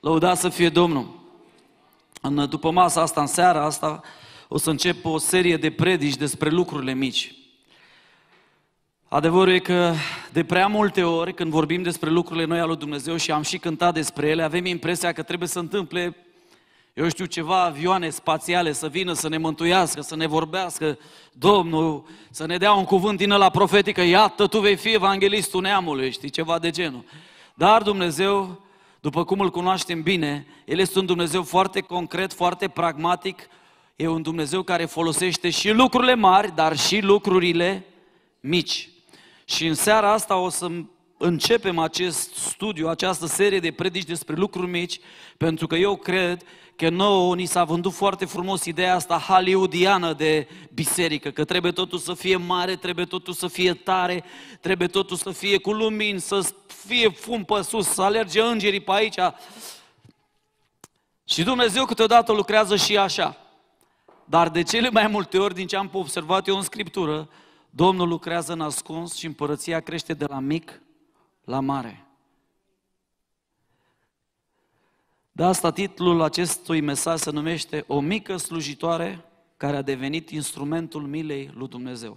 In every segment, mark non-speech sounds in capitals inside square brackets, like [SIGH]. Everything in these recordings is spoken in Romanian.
Lăudați să fie Domnul! În, după masa asta, în seara asta, o să încep o serie de predici despre lucrurile mici. Adevărul e că de prea multe ori când vorbim despre lucrurile noi ale lui Dumnezeu și am și cântat despre ele, avem impresia că trebuie să întâmple, eu știu, ceva avioane spațiale să vină, să ne mântuiască, să ne vorbească Domnul, să ne dea un cuvânt din la profetică, iată, tu vei fi evanghelistul neamului, știi, ceva de genul. Dar Dumnezeu după cum îl cunoaștem bine, El este un Dumnezeu foarte concret, foarte pragmatic, e un Dumnezeu care folosește și lucrurile mari, dar și lucrurile mici. Și în seara asta o să începem acest studiu, această serie de predici despre lucruri mici, pentru că eu cred că nouă ni s-a vândut foarte frumos ideea asta hollywoodiană de biserică, că trebuie totul să fie mare, trebuie totul să fie tare, trebuie totul să fie cu lumini, să fie fum pe sus, să alerge îngerii pe aici. Și Dumnezeu câteodată lucrează și așa. Dar de cele mai multe ori, din ce am observat eu în Scriptură, Domnul lucrează în ascuns și împărăția crește de la mic la mare. De da, asta titlul acestui mesaj se numește O mică slujitoare care a devenit instrumentul milei lui Dumnezeu.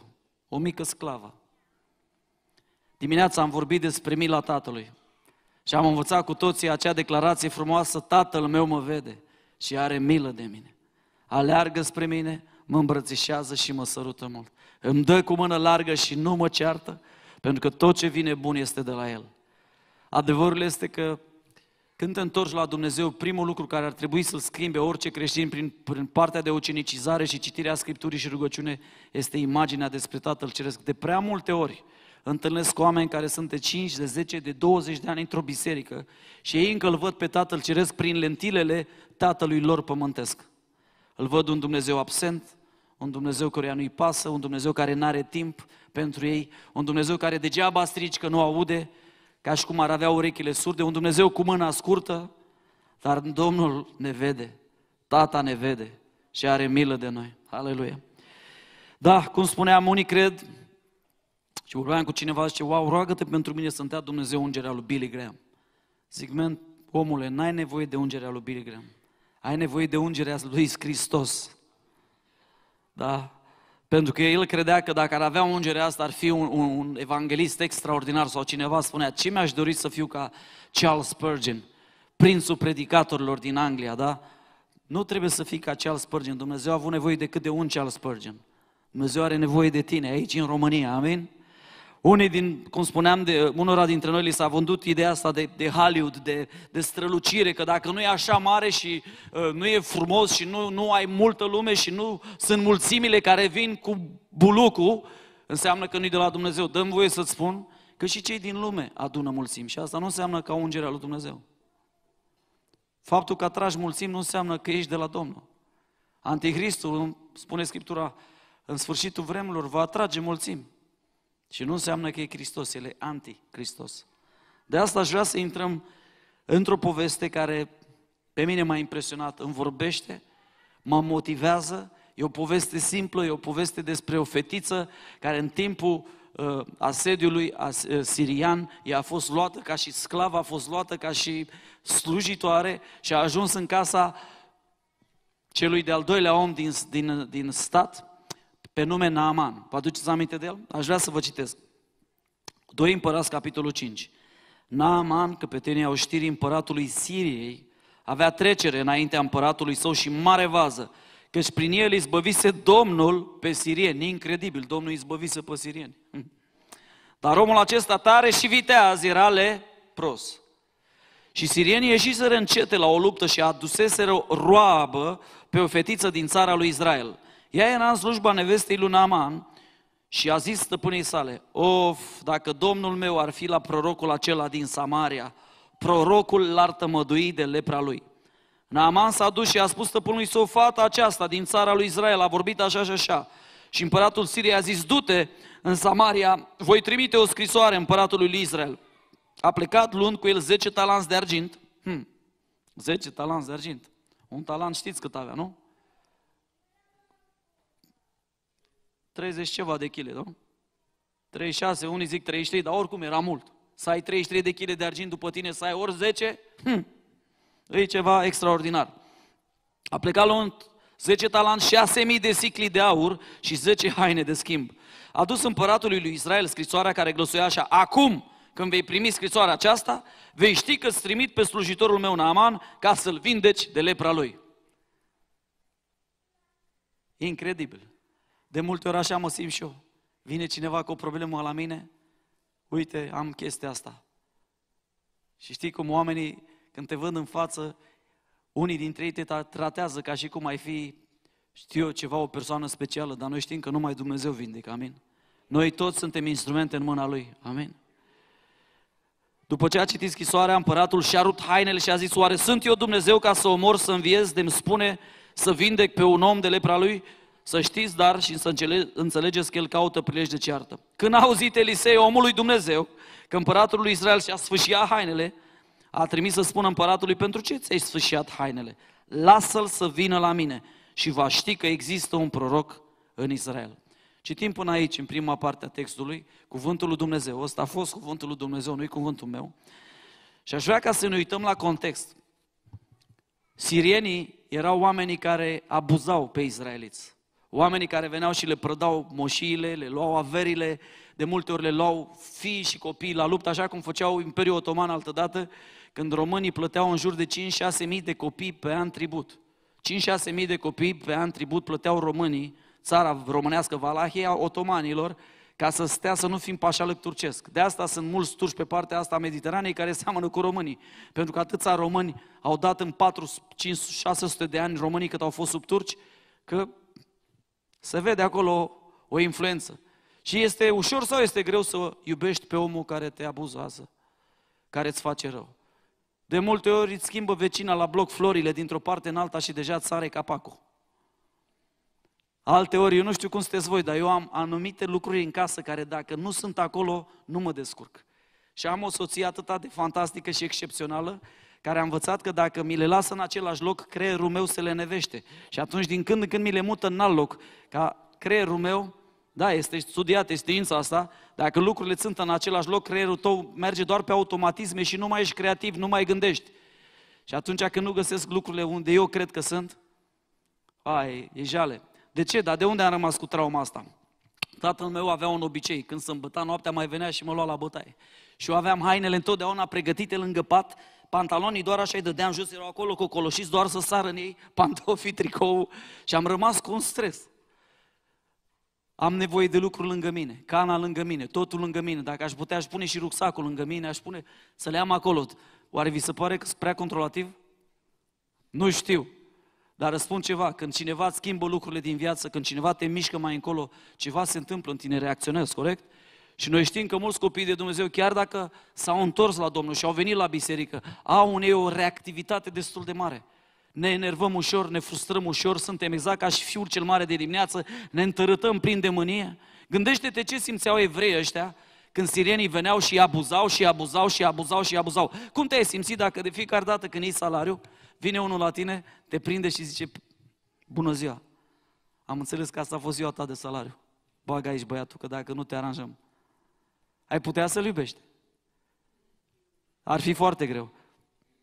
O mică sclavă. Dimineața am vorbit despre mila Tatălui și am învățat cu toții acea declarație frumoasă, Tatăl meu mă vede și are milă de mine. Aleargă spre mine, mă îmbrățișează și mă sărută mult. Îmi dă cu mână largă și nu mă ceartă, pentru că tot ce vine bun este de la El. Adevărul este că când te întorci la Dumnezeu, primul lucru care ar trebui să-l schimbe orice creștin prin, prin partea de ucenicizare și citirea Scripturii și rugăciune este imaginea despre Tatăl Ceresc. De prea multe ori întâlnesc oameni care sunt de 5, de 10, de 20 de ani într-o biserică și ei încă îl văd pe Tatăl Ceresc prin lentilele Tatălui lor pământesc. Îl văd un Dumnezeu absent, un Dumnezeu căruia nu-i pasă, un Dumnezeu care nu are timp pentru ei, un Dumnezeu care degeaba strici că nu aude, ca și cum ar avea urechile surde, un Dumnezeu cu mâna scurtă, dar Domnul ne vede, Tata ne vede și are milă de noi. Aleluia! Da, cum spuneam, unii cred, și vorbeam cu cineva, zice, wow, roagă-te pentru mine să-mi dea Dumnezeu ungerea lui Billy Graham. Zic, man, omule, n-ai nevoie de ungerea lui Billy Graham. Ai nevoie de ungerea lui Hristos. Da? Pentru că el credea că dacă ar avea ungerea asta, ar fi un, un, un evanghelist extraordinar sau cineva spunea, ce mi-aș dori să fiu ca Charles Spurgeon, prințul predicatorilor din Anglia, da? Nu trebuie să fii ca Charles Spurgeon. Dumnezeu a avut nevoie decât de un Charles Spurgeon. Dumnezeu are nevoie de tine aici în România, amin? Unii din, cum spuneam, de, unora dintre noi li s-a vândut ideea asta de, de Hollywood, de, de strălucire, că dacă nu e așa mare și uh, nu e frumos și nu, nu ai multă lume și nu sunt mulțimile care vin cu bulucul, înseamnă că nu-i de la Dumnezeu. Dăm voie să-ți spun că și cei din lume adună mulțimi și asta nu înseamnă că au ungerea lui Dumnezeu. Faptul că atragi mulțimi nu înseamnă că ești de la Domnul. Antichristul, spune Scriptura, în sfârșitul vremurilor va atrage mulțimi. Și nu înseamnă că e Hristos, el e anti-Hristos. De asta aș vrea să intrăm într-o poveste care pe mine m-a impresionat, îmi vorbește, mă motivează, e o poveste simplă, e o poveste despre o fetiță care în timpul uh, asediului as, uh, sirian ea a fost luată ca și sclavă, a fost luată ca și slujitoare și a ajuns în casa celui de-al doilea om din, din, din stat, pe nume Naaman. Vă aduceți aminte de el? Aș vrea să vă citesc. Doi împărați, capitolul 5. Naaman, căpetenia oștirii împăratului Siriei, avea trecere înaintea împăratului său și mare vază, căci prin el izbăvise Domnul pe sirieni. Incredibil, Domnul izbăvise pe sirieni. Hm. Dar omul acesta tare și viteaz era le pros. Și sirienii ieșiseră încete la o luptă și aduseseră roabă pe o fetiță din țara lui Israel – ea era în slujba nevestei lui Naaman și a zis stăpânei sale, Of, dacă domnul meu ar fi la prorocul acela din Samaria, prorocul l-ar tămădui de lepra lui. Naaman s-a dus și a spus stăpânului său, fata aceasta din țara lui Israel a vorbit așa și așa. Și împăratul Siriei a zis, du-te în Samaria, voi trimite o scrisoare împăratului lui Israel. A plecat luând cu el 10 talanți de argint. Hmm, 10 talanți de argint. Un talent știți cât avea, nu? 30 ceva de chile, da? 36, unii zic 33, dar oricum era mult. Să ai 33 de chile de argint după tine, să ai ori 10, hm, e ceva extraordinar. A plecat un 10 talent, 6.000 de sicli de aur și 10 haine de schimb. A dus împăratului lui Israel scrisoarea care glăsuia așa, Acum, când vei primi scrisoarea aceasta, vei ști că îți trimit pe slujitorul meu Naaman ca să-l vindeci de lepra lui. Incredibil. De multe ori așa mă simt și eu. Vine cineva cu o problemă la mine, uite, am chestia asta. Și știi cum oamenii, când te văd în față, unii dintre ei te tratează ca și cum ai fi, știu eu, ceva, o persoană specială, dar noi știm că numai Dumnezeu vindecă, amin? Noi toți suntem instrumente în mâna Lui, amin? După ce a citit scrisoarea, împăratul și-a rupt hainele și a zis, oare sunt eu Dumnezeu ca să omor, să înviez, de-mi spune să vindec pe un om de lepra lui? Să știți, dar și să înțelegeți că el caută prilej de ceartă. Când a auzit Elisei, omul lui Dumnezeu, că împăratul lui Israel și-a sfâșiat hainele, a trimis să spună împăratului, pentru ce ți-ai sfâșiat hainele? Lasă-l să vină la mine și va ști că există un proroc în Israel. Citim până aici, în prima parte a textului, cuvântul lui Dumnezeu. Ăsta a fost cuvântul lui Dumnezeu, nu-i cuvântul meu. Și aș vrea ca să ne uităm la context. Sirienii erau oamenii care abuzau pe israeliți. Oamenii care veneau și le prădau moșiile, le luau averile, de multe ori le luau fii și copii la luptă, așa cum făceau Imperiul Otoman altădată, când românii plăteau în jur de 5-6 mii de copii pe an tribut. 5-6 mii de copii pe an tribut plăteau românii, țara românească, Valahia, otomanilor, ca să stea să nu fim pașalăc turcesc. De asta sunt mulți turci pe partea asta a Mediteranei care seamănă cu românii. Pentru că atâția români au dat în 4, 5, 600 de ani românii cât au fost sub turci, că se vede acolo o influență. Și este ușor sau este greu să iubești pe omul care te abuzează, care îți face rău. De multe ori îți schimbă vecina la bloc florile dintr-o parte în alta și deja îți sare capacul. Alte ori, eu nu știu cum sunteți voi, dar eu am anumite lucruri în casă care dacă nu sunt acolo, nu mă descurc. Și am o soție atât de fantastică și excepțională, care a învățat că dacă mi le lasă în același loc, creierul meu se lenevește. Și atunci din când în când mi le mută în alt loc, ca creierul meu, da, este studiat, este știința asta, dacă lucrurile sunt în același loc, creierul tău merge doar pe automatisme și nu mai ești creativ, nu mai gândești. Și atunci când nu găsesc lucrurile unde eu cred că sunt, ai, e jale. De ce? Dar de unde am rămas cu trauma asta? Tatăl meu avea un obicei, când se îmbăta noaptea mai venea și mă lua la bătaie. Și eu aveam hainele întotdeauna pregătite lângă pat pantalonii doar așa îi dădeam jos, erau acolo cu coloșiți doar să sară în ei pantofii, tricou și am rămas cu un stres. Am nevoie de lucruri lângă mine, cana lângă mine, totul lângă mine. Dacă aș putea, aș pune și rucsacul lângă mine, aș pune să le am acolo. Oare vi se pare că sunt prea controlativ? Nu știu. Dar răspund ceva, când cineva schimbă lucrurile din viață, când cineva te mișcă mai încolo, ceva se întâmplă în tine, reacționezi, corect? Și noi știm că mulți copii de Dumnezeu, chiar dacă s-au întors la Domnul și au venit la biserică, au unei o reactivitate destul de mare. Ne enervăm ușor, ne frustrăm ușor, suntem exact ca și fiul cel mare de dimineață, ne întărâtăm plin de mânie. Gândește-te ce simțeau evreii ăștia când sirienii veneau și abuzau și abuzau și abuzau și abuzau. Cum te-ai simțit dacă de fiecare dată când iei salariu, vine unul la tine, te prinde și zice, bună ziua, am înțeles că asta a fost ziua ta de salariu. Bagă aici băiatul, că dacă nu te aranjăm, ai putea să-L iubești. Ar fi foarte greu.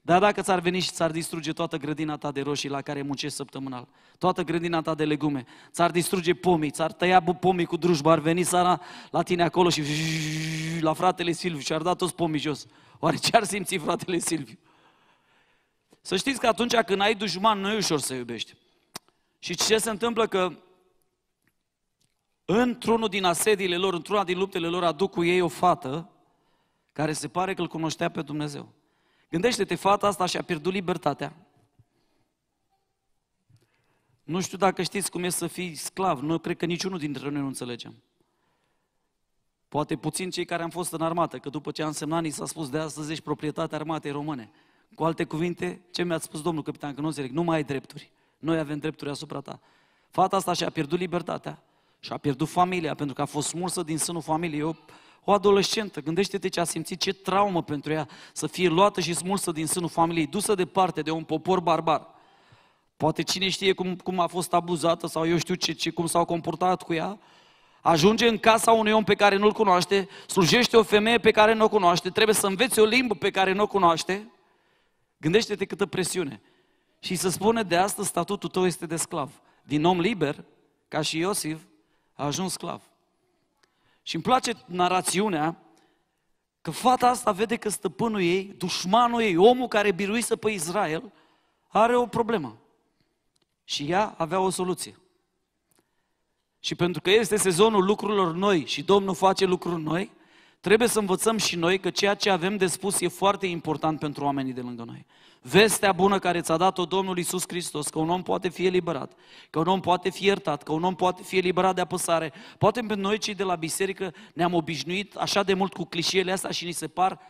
Dar dacă ți-ar veni și ți-ar distruge toată grădina ta de roșii la care muncești săptămânal, toată grădina ta de legume, ți-ar distruge pomii, ți-ar tăia pomii cu drujba, ar veni sara la tine acolo și [LAUGHS] la fratele Silviu și ar da toți pomii jos. Oare ce ar simți fratele Silviu? Să știți că atunci când ai dușman, nu e ușor să iubești. Și ce se întâmplă că într-unul din asediile lor, într-una din luptele lor, aduc cu ei o fată care se pare că îl cunoștea pe Dumnezeu. Gândește-te, fata asta și-a pierdut libertatea. Nu știu dacă știți cum e să fii sclav, nu cred că niciunul dintre noi nu înțelegem. Poate puțin cei care am fost în armată, că după ce am semnat ni s-a spus de astăzi ești proprietatea armatei române. Cu alte cuvinte, ce mi a spus domnul capitan, că nu înțeleg, nu mai ai drepturi. Noi avem drepturi asupra ta. Fata asta și-a pierdut libertatea și a pierdut familia pentru că a fost smursă din sânul familiei. O, o adolescentă, gândește-te ce a simțit, ce traumă pentru ea să fie luată și smulsă din sânul familiei, dusă departe de un popor barbar. Poate cine știe cum, cum a fost abuzată sau eu știu ce, ce, cum s-au comportat cu ea, Ajunge în casa unui om pe care nu-l cunoaște, slujește o femeie pe care nu o cunoaște, trebuie să înveți o limbă pe care nu o cunoaște. Gândește-te câtă presiune. Și să spune de astăzi statutul tău este de sclav. Din om liber, ca și Iosif, a ajuns sclav. Și îmi place narațiunea că fata asta vede că stăpânul ei, dușmanul ei, omul care biruise pe Israel, are o problemă. Și ea avea o soluție. Și pentru că este sezonul lucrurilor noi și Domnul face lucruri noi, Trebuie să învățăm și noi că ceea ce avem de spus e foarte important pentru oamenii de lângă noi. Vestea bună care ți-a dat-o Domnul Isus Hristos, că un om poate fi eliberat, că un om poate fi iertat, că un om poate fi eliberat de apăsare. Poate pentru noi cei de la biserică ne-am obișnuit așa de mult cu clișiele astea și ni se par,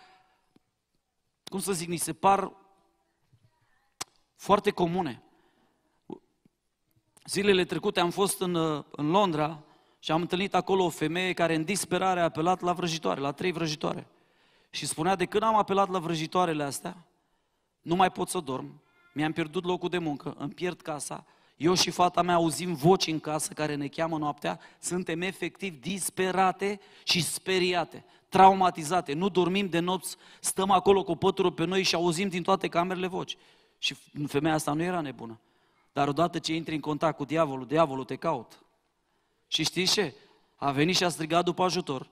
cum să zic, ni se par foarte comune. Zilele trecute am fost în, în Londra și am întâlnit acolo o femeie care în disperare a apelat la vrăjitoare, la trei vrăjitoare. Și spunea, de când am apelat la vrăjitoarele astea, nu mai pot să dorm, mi-am pierdut locul de muncă, îmi pierd casa, eu și fata mea auzim voci în casă care ne cheamă noaptea, suntem efectiv disperate și speriate, traumatizate, nu dormim de nopți, stăm acolo cu pătură pe noi și auzim din toate camerele voci. Și femeia asta nu era nebună. Dar odată ce intri în contact cu diavolul, diavolul te caută. Și știi ce? A venit și a strigat după ajutor.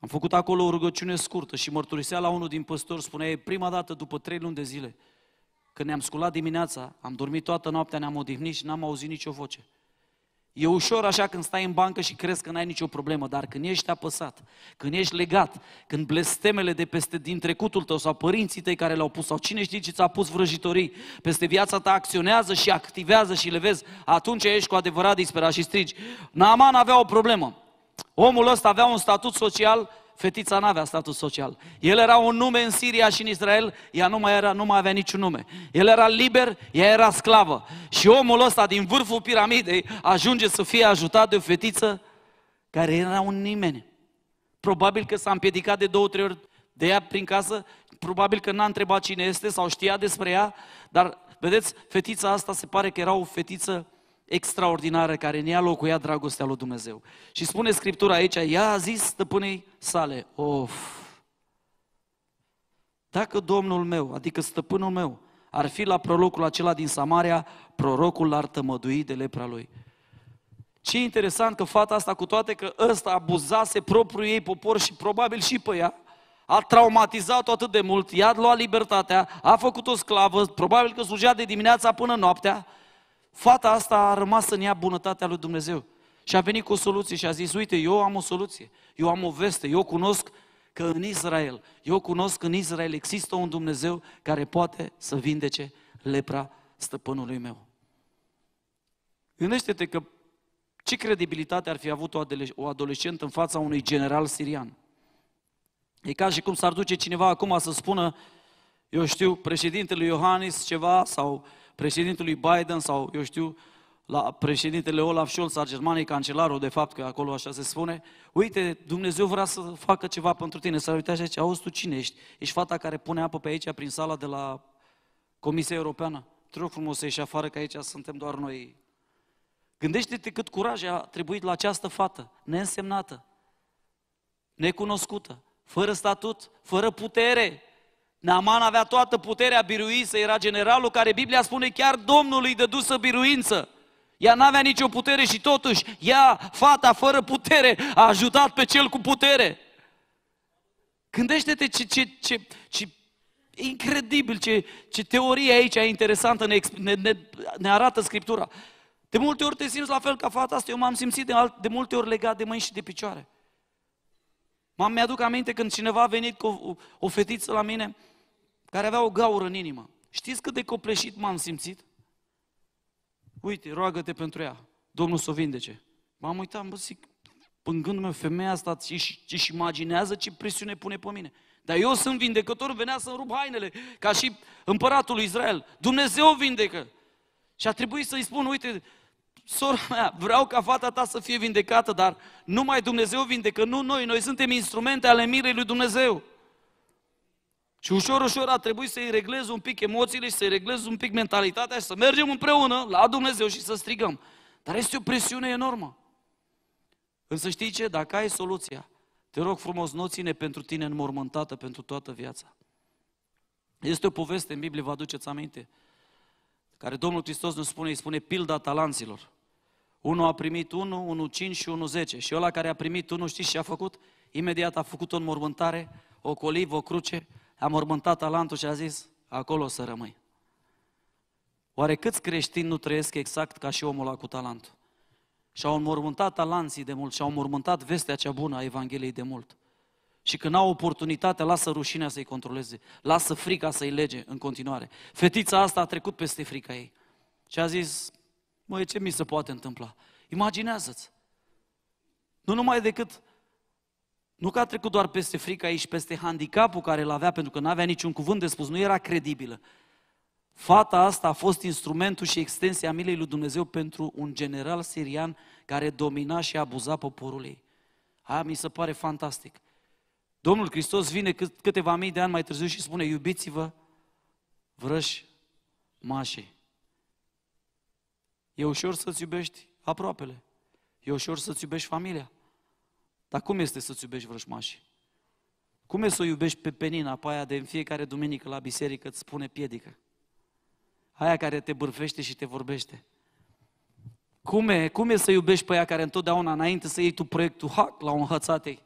Am făcut acolo o rugăciune scurtă și mărturisea la unul din păstori, spunea, e prima dată după trei luni de zile, când ne-am sculat dimineața, am dormit toată noaptea, ne-am odihnit și n-am auzit nicio voce. E ușor așa când stai în bancă și crezi că n-ai nicio problemă, dar când ești apăsat, când ești legat, când blestemele de peste din trecutul tău sau părinții tăi care l-au pus sau cine știe ce ți-a pus vrăjitorii peste viața ta acționează și activează și le vezi, atunci ești cu adevărat disperat și strigi. Naaman avea o problemă. Omul ăsta avea un statut social fetița n-avea statut social. El era un nume în Siria și în Israel, ea nu mai, era, nu mai avea niciun nume. El era liber, ea era sclavă. Și omul ăsta din vârful piramidei ajunge să fie ajutat de o fetiță care era un nimeni. Probabil că s-a împiedicat de două, trei ori de ea prin casă, probabil că n-a întrebat cine este sau știa despre ea, dar vedeți, fetița asta se pare că era o fetiță extraordinară care ne ea locuia dragostea lui Dumnezeu. Și spune Scriptura aici, ea a zis stăpânei sale, of, dacă domnul meu, adică stăpânul meu, ar fi la prorocul acela din Samaria, prorocul l-ar tămădui de lepra lui. Ce interesant că fata asta, cu toate că ăsta abuzase propriul ei popor și probabil și pe ea, a traumatizat-o atât de mult, i-a luat libertatea, a făcut-o sclavă, probabil că slujea de dimineața până noaptea, Fata asta a rămas în ea bunătatea lui Dumnezeu. Și a venit cu o soluție și a zis, uite, eu am o soluție, eu am o veste, eu cunosc că în Israel, eu cunosc că în Israel există un Dumnezeu care poate să vindece lepra stăpânului meu. Gândește-te că ce credibilitate ar fi avut o adolescent în fața unui general sirian? E ca și cum s-ar duce cineva acum să spună, eu știu, președintele Iohannis ceva sau uh, președintelui Biden sau, eu știu, la președintele Olaf Scholz al Germaniei, cancelarul, de fapt, că acolo așa se spune, uite, Dumnezeu vrea să facă ceva pentru tine, să uite așa, auzi tu cine ești? Ești fata care pune apă pe aici, prin sala de la Comisia Europeană? Te rog frumos să ieși afară, că aici suntem doar noi. Gândește-te cât curaj a trebuit la această fată, neînsemnată, necunoscută, fără statut, fără putere, Naaman avea toată puterea biruință, era generalul care Biblia spune chiar Domnul îi dădusă biruință. Ea n-avea nicio putere și totuși ea, fata fără putere, a ajutat pe cel cu putere. Gândește-te ce, ce, ce, ce incredibil, ce, ce teorie aici e interesantă, ne, ne, ne, ne arată Scriptura. De multe ori te simți la fel ca fata asta, eu m-am simțit de, alt, de multe ori legat de mâini și de picioare. M-am mi-aduc aminte când cineva a venit cu o, o fetiță la mine, care avea o gaură în inimă. Știți cât de copleșit m-am simțit? Uite, roagă-te pentru ea. Domnul să o vindece. M-am uitat, bă, zic, pângând gândul femeia asta și imaginează ce presiune pune pe mine. Dar eu sunt vindecător, venea să-mi rup hainele, ca și împăratul lui Israel. Dumnezeu vindecă. Și a trebuit să-i spun, uite, sora mea, vreau ca fata ta să fie vindecată, dar numai Dumnezeu vindecă, nu noi, noi suntem instrumente ale mirei lui Dumnezeu. Și ușor, ușor a trebuit să-i reglez un pic emoțiile și să-i reglez un pic mentalitatea și să mergem împreună la Dumnezeu și să strigăm. Dar este o presiune enormă. Însă știi ce? Dacă ai soluția, te rog frumos, nu ține pentru tine înmormântată pentru toată viața. Este o poveste în Biblie, vă aduceți aminte, care Domnul Hristos ne spune, îi spune pilda talanților. Unul a primit unul, unul cinci și unul zece. Și ăla care a primit unul, știți ce a făcut? Imediat a făcut o înmormântare, o coliv, o cruce, a mormântat talentul și a zis, acolo să rămâi. Oare câți creștini nu trăiesc exact ca și omul ăla cu talent? Și-au înmormântat talanții de mult, și-au înmormântat vestea cea bună a Evangheliei de mult. Și când au oportunitatea, lasă rușinea să-i controleze, lasă frica să-i lege în continuare. Fetița asta a trecut peste frica ei și a zis, măi, ce mi se poate întâmpla? Imaginează-ți! Nu numai decât nu că a trecut doar peste frica ei și peste handicapul care îl avea, pentru că nu avea niciun cuvânt de spus, nu era credibilă. Fata asta a fost instrumentul și extensia milei lui Dumnezeu pentru un general sirian care domina și abuza poporul ei. Aia mi se pare fantastic. Domnul Hristos vine câteva mii de ani mai târziu și spune, iubiți-vă vrăși mașe. E ușor să-ți iubești aproapele. E ușor să-ți iubești familia. Dar cum este să-ți iubești vrăjmașii? Cum e să o iubești pe penina pe aia de în fiecare duminică la biserică îți spune piedică? Aia care te bârfește și te vorbește. Cum e, cum e să iubești pe aia care întotdeauna înainte să iei tu proiectul hac la un hățatei?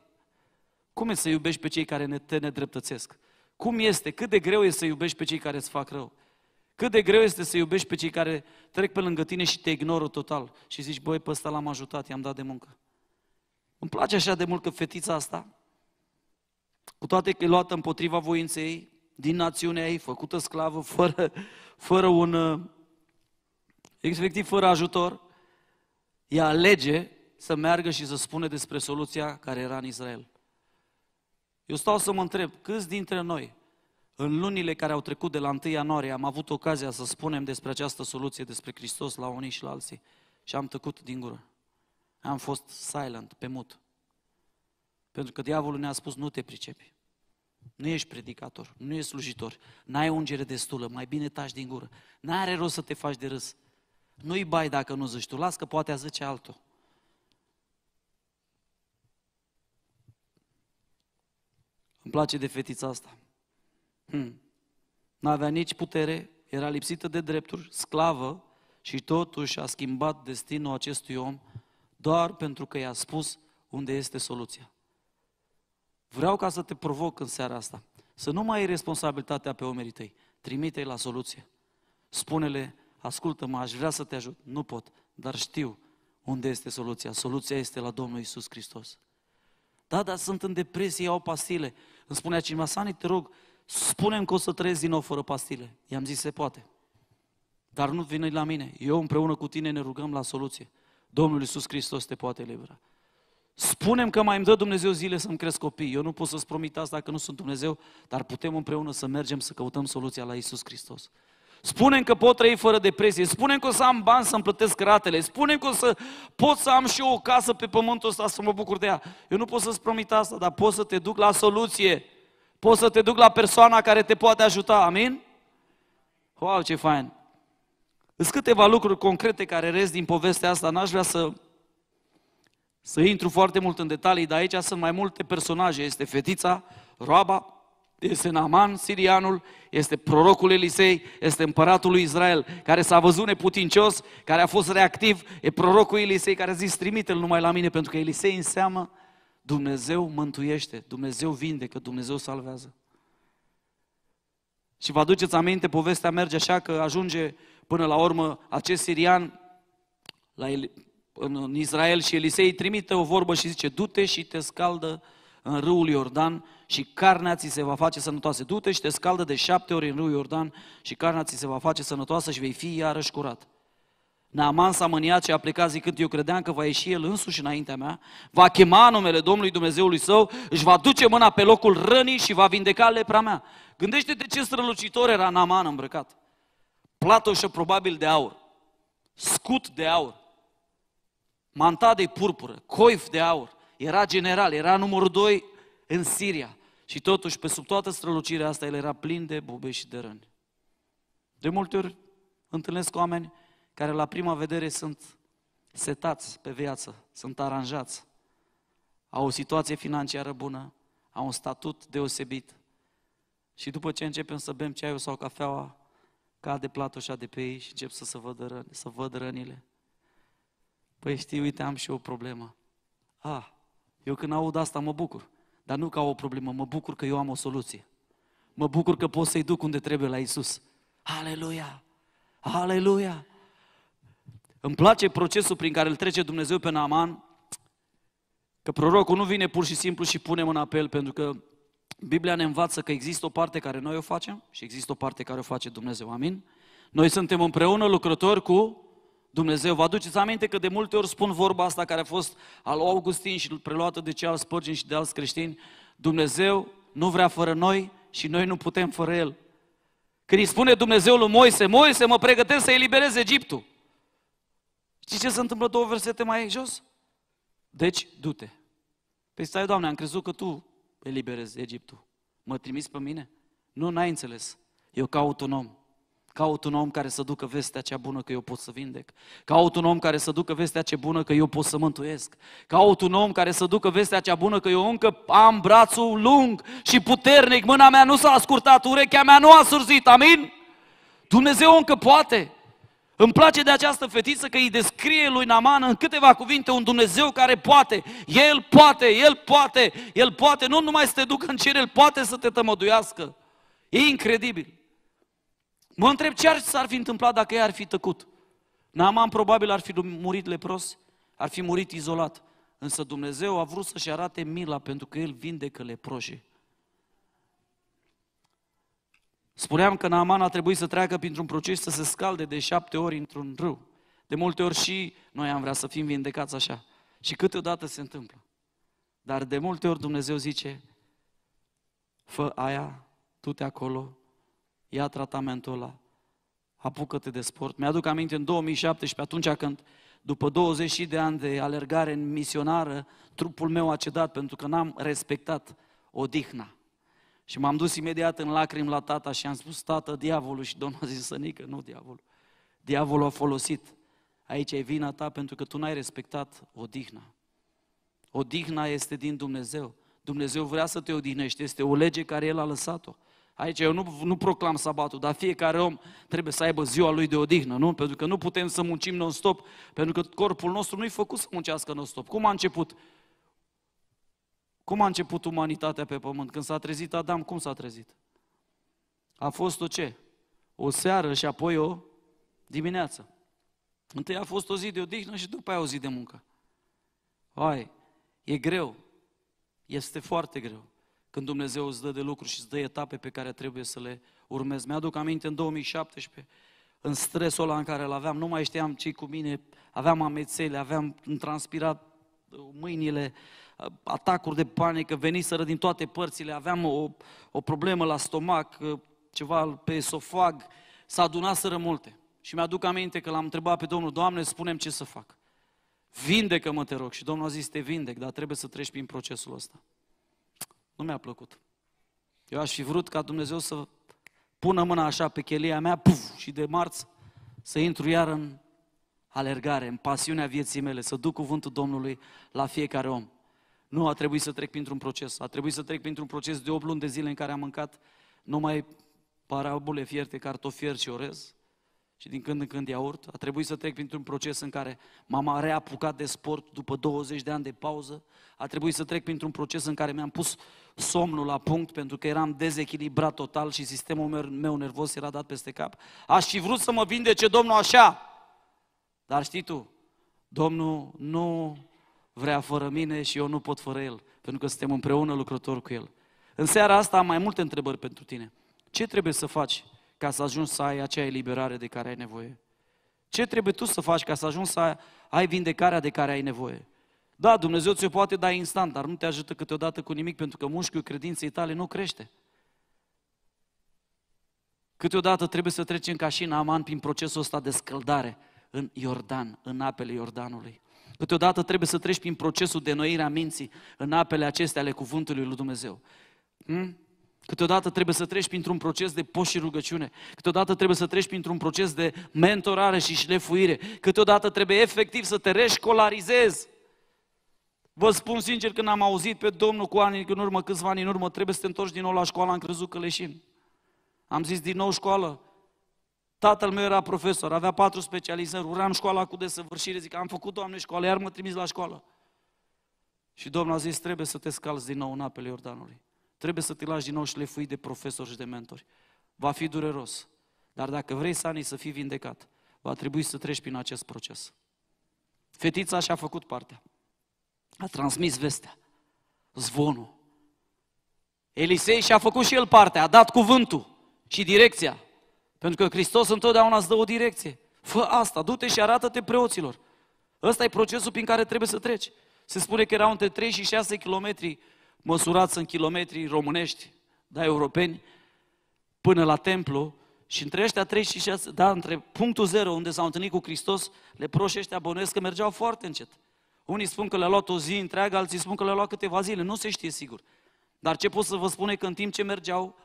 Cum e să iubești pe cei care ne, te nedreptățesc? Cum este? Cât de greu e să iubești pe cei care îți fac rău? Cât de greu este să iubești pe cei care trec pe lângă tine și te ignoră total și zici, băi, pe ăsta l-am ajutat, i-am dat de muncă. Îmi place așa de mult că fetița asta, cu toate că e luată împotriva voinței ei, din națiunea ei, făcută sclavă, fără, fără un, uh, efectiv fără ajutor, ea alege să meargă și să spune despre soluția care era în Israel. Eu stau să mă întreb, câți dintre noi, în lunile care au trecut de la 1 ianuarie, am avut ocazia să spunem despre această soluție, despre Hristos la unii și la alții și am tăcut din gură? Am fost silent, pe mut. Pentru că diavolul ne-a spus, nu te pricepi. Nu ești predicator, nu ești slujitor, n-ai ungere destulă, mai bine taci din gură. N-are rost să te faci de râs. Nu-i bai dacă nu zici tu, las că poate a zice altul. Îmi place de fetița asta. Hmm. N-avea nici putere, era lipsită de drepturi, sclavă și totuși a schimbat destinul acestui om doar pentru că i-a spus unde este soluția. Vreau ca să te provoc în seara asta. Să nu mai ai responsabilitatea pe omerii tăi. Trimite-i la soluție. Spune-le, ascultă-mă, aș vrea să te ajut. Nu pot, dar știu unde este soluția. Soluția este la Domnul Isus Hristos. Da, dar sunt în depresie, iau pastile. Îmi spunea cineva, Sani, te rog, spune că o să trăiesc din nou fără pastile. I-am zis, se poate. Dar nu vine la mine. Eu împreună cu tine ne rugăm la soluție. Domnul Iisus Hristos te poate elibera. Spunem că mai îmi dă Dumnezeu zile să-mi cresc copii. Eu nu pot să-ți promit asta dacă nu sunt Dumnezeu, dar putem împreună să mergem să căutăm soluția la Iisus Hristos. Spunem că pot trăi fără depresie, spunem că o să am bani să-mi plătesc ratele, spunem că o să pot să am și eu o casă pe pământul ăsta să mă bucur de ea. Eu nu pot să-ți promit asta, dar pot să te duc la soluție. Pot să te duc la persoana care te poate ajuta, amin? Wow, ce fain! Sunt câteva lucruri concrete care rez din povestea asta, n-aș vrea să, să intru foarte mult în detalii, dar aici sunt mai multe personaje. Este fetița, roaba, este Naaman, sirianul, este prorocul Elisei, este împăratul lui Israel, care s-a văzut neputincios, care a fost reactiv, e prorocul Elisei care a zis, trimite-l numai la mine, pentru că Elisei înseamnă Dumnezeu mântuiește, Dumnezeu vindecă, Dumnezeu salvează. Și vă aduceți aminte, povestea merge așa că ajunge Până la urmă, acest sirian la El, în, în Israel și Elisei trimite o vorbă și zice, du-te și te scaldă în râul Iordan și carnea ți se va face sănătoasă. Du-te și te scaldă de șapte ori în râul Iordan și carnea ți se va face sănătoasă și vei fi iarăși curat. Naaman s-a mâniat și a plecat zicând, eu credeam că va ieși el însuși înaintea mea, va chema numele Domnului Dumnezeului său, își va duce mâna pe locul rănii și va vindeca lepra mea. Gândește-te ce strălucitor era Naaman îmbrăcat platoșă probabil de aur, scut de aur, manta de purpură, coif de aur, era general, era numărul 2 în Siria. Și totuși, pe sub toată strălucirea asta, el era plin de bube și de răni. De multe ori întâlnesc oameni care la prima vedere sunt setați pe viață, sunt aranjați, au o situație financiară bună, au un statut deosebit. Și după ce începem să bem ceaiul sau cafeaua, cade platoșa de pe ei și încep să, se văd, răni, să văd rănile. Păi știi, uite, am și eu o problemă. Ah, eu când aud asta mă bucur. Dar nu ca o problemă, mă bucur că eu am o soluție. Mă bucur că pot să-i duc unde trebuie la Isus. Aleluia! Aleluia! Îmi place procesul prin care îl trece Dumnezeu pe Naaman, că prorocul nu vine pur și simplu și pune mâna pe el pentru că Biblia ne învață că există o parte care noi o facem și există o parte care o face Dumnezeu. Amin? Noi suntem împreună lucrători cu Dumnezeu. Vă aduceți aminte că de multe ori spun vorba asta care a fost al Augustin și preluată de Charles Spurgeon și de alți creștini. Dumnezeu nu vrea fără noi și noi nu putem fără El. Când îi spune Dumnezeu lui Moise, Moise, mă pregătesc să eliberez Egiptul. Știi ce se întâmplă două versete mai jos? Deci, du-te. Păi stai, Doamne, am crezut că Tu eliberez Egiptul. Mă trimiți pe mine? Nu, n-ai înțeles. Eu caut un om. Caut un om care să ducă vestea cea bună că eu pot să vindec. Caut un om care să ducă vestea cea bună că eu pot să mântuiesc. Caut un om care să ducă vestea cea bună că eu încă am brațul lung și puternic, mâna mea nu s-a scurtat, urechea mea nu a surzit, amin? Dumnezeu încă poate. Îmi place de această fetiță că îi descrie lui Naman în câteva cuvinte un Dumnezeu care poate. El poate, El poate, El poate. Nu numai să te ducă în cer, El poate să te tămăduiască. E incredibil. Mă întreb ce ar, s-ar fi întâmplat dacă ea ar fi tăcut. Naaman probabil ar fi murit lepros, ar fi murit izolat. Însă Dumnezeu a vrut să-și arate mila pentru că El vindecă leproșii. Spuneam că Naaman a trebuit să treacă printr-un proces să se scalde de șapte ori într-un râu. De multe ori și noi am vrea să fim vindecați așa. Și câteodată se întâmplă. Dar de multe ori Dumnezeu zice, fă aia, tu te acolo, ia tratamentul ăla, apucă-te de sport. Mi-aduc aminte în 2017, atunci când, după 20 de ani de alergare în misionară, trupul meu a cedat pentru că n-am respectat odihna. Și m-am dus imediat în lacrimi la tata și am spus, tată, diavolul. Și domnul a zis, sănică, nu diavolul. Diavolul a folosit. Aici e vina ta pentru că tu n-ai respectat odihna. Odihna este din Dumnezeu. Dumnezeu vrea să te odihnești, este o lege care El a lăsat-o. Aici eu nu, nu proclam sabatul, dar fiecare om trebuie să aibă ziua lui de odihnă, nu? Pentru că nu putem să muncim non-stop, pentru că corpul nostru nu-i făcut să muncească non-stop. Cum a început? Cum a început umanitatea pe pământ? Când s-a trezit Adam, cum s-a trezit? A fost o ce? O seară și apoi o dimineață. Întâi a fost o zi de odihnă și după aia o zi de muncă. Ai, e greu. Este foarte greu. Când Dumnezeu îți dă de lucru și îți dă etape pe care trebuie să le urmezi. Mi-aduc aminte în 2017, în stresul ăla în care îl aveam, nu mai știam ce cu mine, aveam amețele, aveam transpirat mâinile, Uh, atacuri de panică, veniseră din toate părțile, aveam o, o problemă la stomac, uh, ceva pe esofag, s-a adunaseră multe. Și mi-aduc aminte că l-am întrebat pe Domnul, Doamne, spunem ce să fac. Vindecă-mă, te rog. Și Domnul a zis, te vindec, dar trebuie să treci prin procesul ăsta. Nu mi-a plăcut. Eu aș fi vrut ca Dumnezeu să pună mâna așa pe chelia mea, puf, și de marți să intru iar în alergare, în pasiunea vieții mele, să duc cuvântul Domnului la fiecare om. Nu, a trebuit să trec printr-un proces. A trebuit să trec printr-un proces de 8 luni de zile în care am mâncat numai parabole fierte, cartofieri și orez și din când în când iaurt. A trebuit să trec printr-un proces în care m-am reapucat de sport după 20 de ani de pauză. A trebuit să trec printr-un proces în care mi-am pus somnul la punct pentru că eram dezechilibrat total și sistemul meu nervos era dat peste cap. Aș fi vrut să mă vindece Domnul așa, dar știi tu, Domnul nu vrea fără mine și eu nu pot fără El, pentru că suntem împreună lucrători cu El. În seara asta am mai multe întrebări pentru tine. Ce trebuie să faci ca să ajungi să ai acea eliberare de care ai nevoie? Ce trebuie tu să faci ca să ajungi să ai vindecarea de care ai nevoie? Da, Dumnezeu ți-o poate da instant, dar nu te ajută câteodată cu nimic, pentru că mușchiul credinței tale nu crește. Câteodată trebuie să trecem ca și în Aman prin procesul ăsta de scăldare în Iordan, în apele Iordanului. Câteodată trebuie să treci prin procesul de noire a minții în apele acestea ale cuvântului lui Dumnezeu. Hmm? Câteodată trebuie să treci printr-un proces de post și rugăciune. Câteodată trebuie să treci printr-un proces de mentorare și șlefuire. Câteodată trebuie efectiv să te reșcolarizezi. Vă spun sincer, când am auzit pe Domnul cu ani în urmă, câțiva ani în urmă, trebuie să te întorci din nou la școală, am crezut că leșim. Am zis din nou școală, Tatăl meu era profesor, avea patru specializări, uram școala cu desăvârșire, zic, am făcut, Doamne, școală, iar mă trimis la școală. Și Domnul a zis, trebuie să te scalzi din nou în apele Iordanului. Trebuie să te lași din nou și le fui de profesori și de mentori. Va fi dureros, dar dacă vrei, Sani, să fii vindecat, va trebui să treci prin acest proces. Fetița și-a făcut partea. A transmis vestea, zvonul. Elisei și-a făcut și el partea, a dat cuvântul și direcția. Pentru că Hristos întotdeauna îți dă o direcție. Fă asta, du-te și arată-te preoților. Ăsta e procesul prin care trebuie să treci. Se spune că erau între 3 și 6 kilometri măsurați în kilometri românești, da, europeni, până la templu și între ăștia 3 și 6, da, între punctul 0 unde s-au întâlnit cu Hristos, le proșește bănuiesc că mergeau foarte încet. Unii spun că le-a luat o zi întreagă, alții spun că le-a luat câteva zile, nu se știe sigur. Dar ce pot să vă spun că în timp ce mergeau,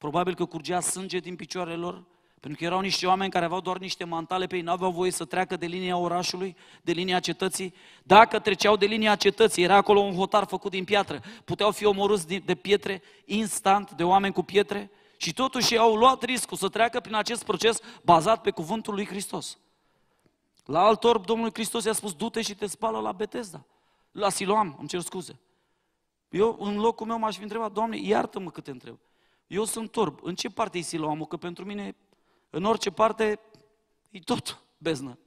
Probabil că curgea sânge din picioarele lor, pentru că erau niște oameni care aveau doar niște mantale pe ei, nu aveau voie să treacă de linia orașului, de linia cetății. Dacă treceau de linia cetății, era acolo un hotar făcut din piatră, puteau fi omorâți de pietre, instant, de oameni cu pietre, și totuși au luat riscul să treacă prin acest proces bazat pe cuvântul lui Hristos. La alt orb, Domnul Hristos i-a spus, du-te și te spală la Betesda, la Siloam, îmi cer scuze. Eu, în locul meu, m-aș fi întrebat, Doamne, iartă-mă cât te întreb. Eu sunt turb. În ce parte e siloamul? Că pentru mine, în orice parte, e tot beznă.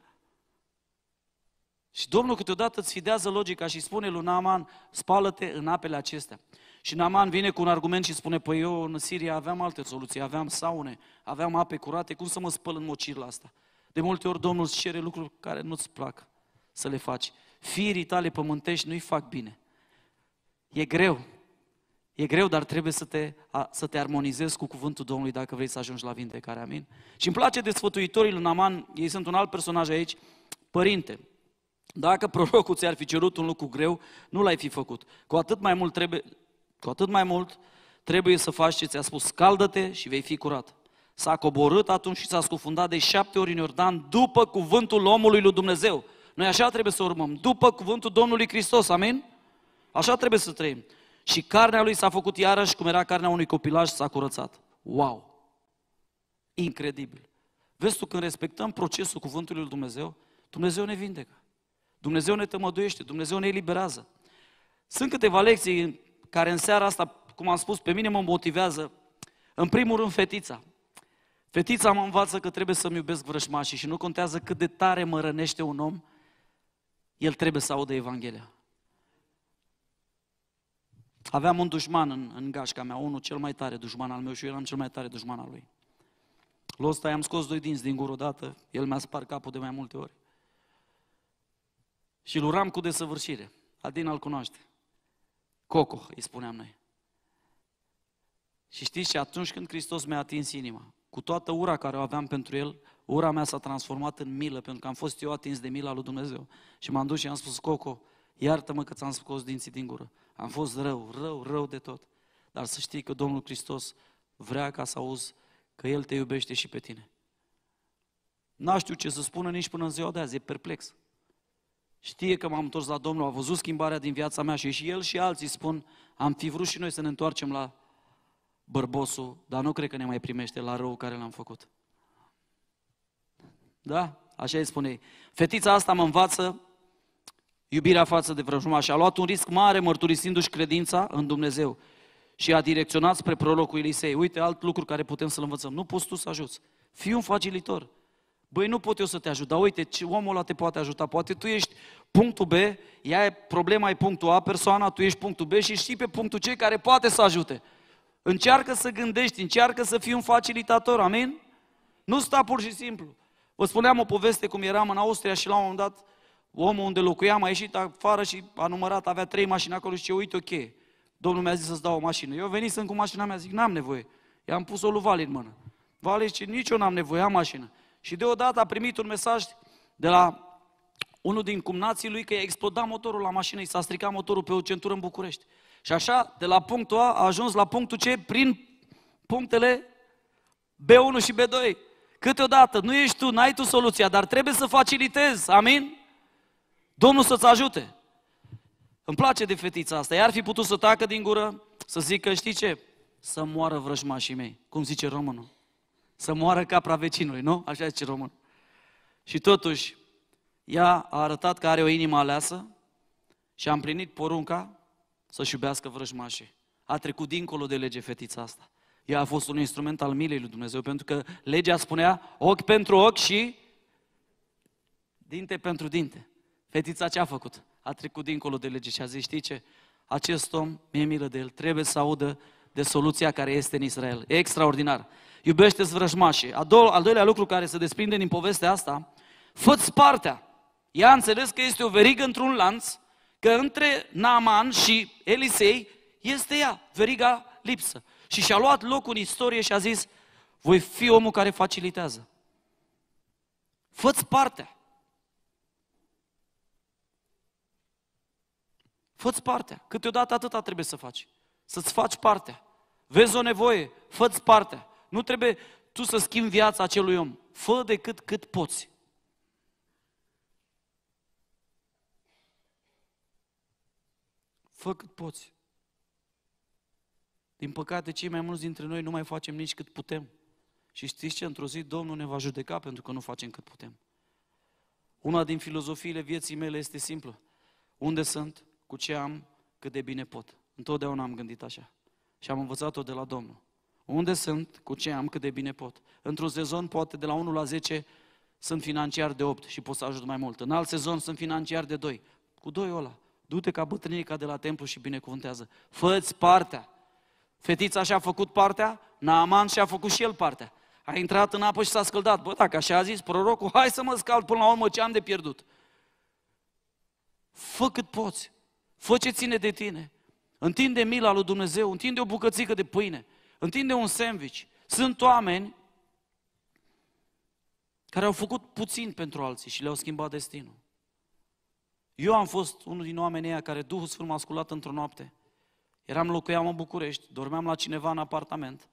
Și Domnul câteodată îți fidează logica și spune lui Naaman, spală-te în apele acestea. Și Naaman vine cu un argument și spune, păi eu în Siria aveam alte soluții, aveam saune, aveam ape curate, cum să mă spăl în mocir la asta? De multe ori Domnul îți cere lucruri care nu-ți plac să le faci. Firii tale pământești nu-i fac bine. E greu, E greu, dar trebuie să te, a, să te armonizezi cu cuvântul Domnului dacă vrei să ajungi la vindecare, amin? Și îmi place de sfătuitorii lui Naman, ei sunt un alt personaj aici, părinte. Dacă prorocul ți-ar fi cerut un lucru greu, nu l-ai fi făcut. Cu atât mai mult trebuie, cu atât mai mult trebuie să faci ce ți-a spus, scaldă-te și vei fi curat. S-a coborât atunci și s-a scufundat de șapte ori în Iordan după cuvântul omului lui Dumnezeu. Noi așa trebuie să urmăm, după cuvântul Domnului Hristos, amin? Așa trebuie să trăim. Și carnea lui s-a făcut iarăși cum era carnea unui copilaj s-a curățat. Wow! Incredibil! Vezi tu, când respectăm procesul cuvântului lui Dumnezeu, Dumnezeu ne vindecă. Dumnezeu ne tămăduiește, Dumnezeu ne eliberează. Sunt câteva lecții care în seara asta, cum am spus, pe mine mă motivează. În primul rând, fetița. Fetița mă învață că trebuie să-mi iubesc vrășmașii și nu contează cât de tare mă rănește un om, el trebuie să audă Evanghelia. Aveam un dușman în, în gașca mea, unul cel mai tare dușman al meu și eu eram cel mai tare dușman al lui. Lui ăsta i-am scos doi dinți din gură odată, el mi-a spart capul de mai multe ori. Și l uram cu desăvârșire. Adina îl cunoaște. Coco, îi spuneam noi. Și știți ce? Atunci când Hristos mi-a atins inima, cu toată ura care o aveam pentru el, ura mea s-a transformat în milă, pentru că am fost eu atins de mila lui Dumnezeu. Și m-am dus și am spus, Coco, Iartă-mă că ți-am scos dinții din gură. Am fost rău, rău, rău de tot. Dar să știi că Domnul Hristos vrea ca să auzi că El te iubește și pe tine. n știu ce să spună nici până în ziua de azi, e perplex. Știe că m-am întors la Domnul, a văzut schimbarea din viața mea și și el și alții spun, am fi vrut și noi să ne întoarcem la bărbosul, dar nu cred că ne mai primește la rău care l-am făcut. Da? Așa îi spune. Fetița asta mă învață iubirea față de vrăjmași. A luat un risc mare mărturisindu-și credința în Dumnezeu și a direcționat spre prorocul Elisei. Uite, alt lucru care putem să-l învățăm. Nu poți tu să ajuți. Fii un facilitor. Băi, nu pot eu să te ajut, dar uite, omul ăla te poate ajuta. Poate tu ești punctul B, ea e problema e punctul A, persoana, tu ești punctul B și știi pe punctul C care poate să ajute. Încearcă să gândești, încearcă să fii un facilitator, amin? Nu sta pur și simplu. Vă spuneam o poveste cum eram în Austria și la un moment dat Omul unde locuiam a ieșit afară și a numărat, avea trei mașini acolo și ce uite o Domnul mi-a zis să-ți dau o mașină. Eu sunt cu mașina mea, zic, n-am nevoie. I-am pus-o lui Vali în mână. Vali zice, nici eu n-am nevoie, am mașină. Și deodată a primit un mesaj de la unul din cumnații lui că i-a explodat motorul la mașină, i s-a stricat motorul pe o centură în București. Și așa, de la punctul A, a ajuns la punctul C prin punctele B1 și B2. Câteodată, nu ești tu, n-ai tu soluția, dar trebuie să facilitezi, amin? Domnul să-ți ajute! Îmi place de fetița asta. Iar ar fi putut să tacă din gură, să zică, știi ce? Să moară vrăjmașii mei, cum zice românul. Să moară capra vecinului, nu? Așa zice român. Și totuși, ea a arătat că are o inimă aleasă și a împlinit porunca să-și iubească vrăjmașii. A trecut dincolo de lege fetița asta. Ea a fost un instrument al milei lui Dumnezeu, pentru că legea spunea ochi pentru ochi și dinte pentru dinte. Fetița ce a făcut? A trecut dincolo de lege și a zis, știi ce? Acest om, mi-e milă de el, trebuie să audă de soluția care este în Israel. E extraordinar. Iubește-ți vrăjmașii. Al, doua, al doilea lucru care se desprinde din povestea asta, fă-ți partea. Ea a înțeles că este o verigă într-un lanț, că între Naaman și Elisei este ea, veriga lipsă. Și și-a luat loc în istorie și a zis, voi fi omul care facilitează. Fă-ți partea. Fă-ți partea. Câteodată atâta trebuie să faci. Să-ți faci partea. Vezi o nevoie, fă-ți partea. Nu trebuie tu să schimbi viața acelui om. Fă decât cât poți. Fă cât poți. Din păcate, cei mai mulți dintre noi nu mai facem nici cât putem. Și știți ce? Într-o zi Domnul ne va judeca pentru că nu facem cât putem. Una din filozofiile vieții mele este simplă. Unde sunt? cu ce am, cât de bine pot. Întotdeauna am gândit așa. Și am învățat-o de la Domnul. Unde sunt, cu ce am, cât de bine pot. Într-un sezon, poate de la 1 la 10, sunt financiar de 8 și pot să ajut mai mult. În alt sezon sunt financiar de 2. Cu 2 ăla. Du-te ca ca de la templu și binecuvântează. Fă-ți partea. Fetița și-a făcut partea, Naaman și-a făcut și el partea. A intrat în apă și s-a scăldat. Bă, dacă așa a zis prorocul, hai să mă scald până la urmă ce am de pierdut. Fă cât poți. Fă ce ține de tine. Întinde mila lui Dumnezeu, întinde o bucățică de pâine, întinde un sandwich. Sunt oameni care au făcut puțin pentru alții și le-au schimbat destinul. Eu am fost unul din oamenii aia care Duhul Sfânt m-a sculat într-o noapte. Eram locuiam în București, dormeam la cineva în apartament,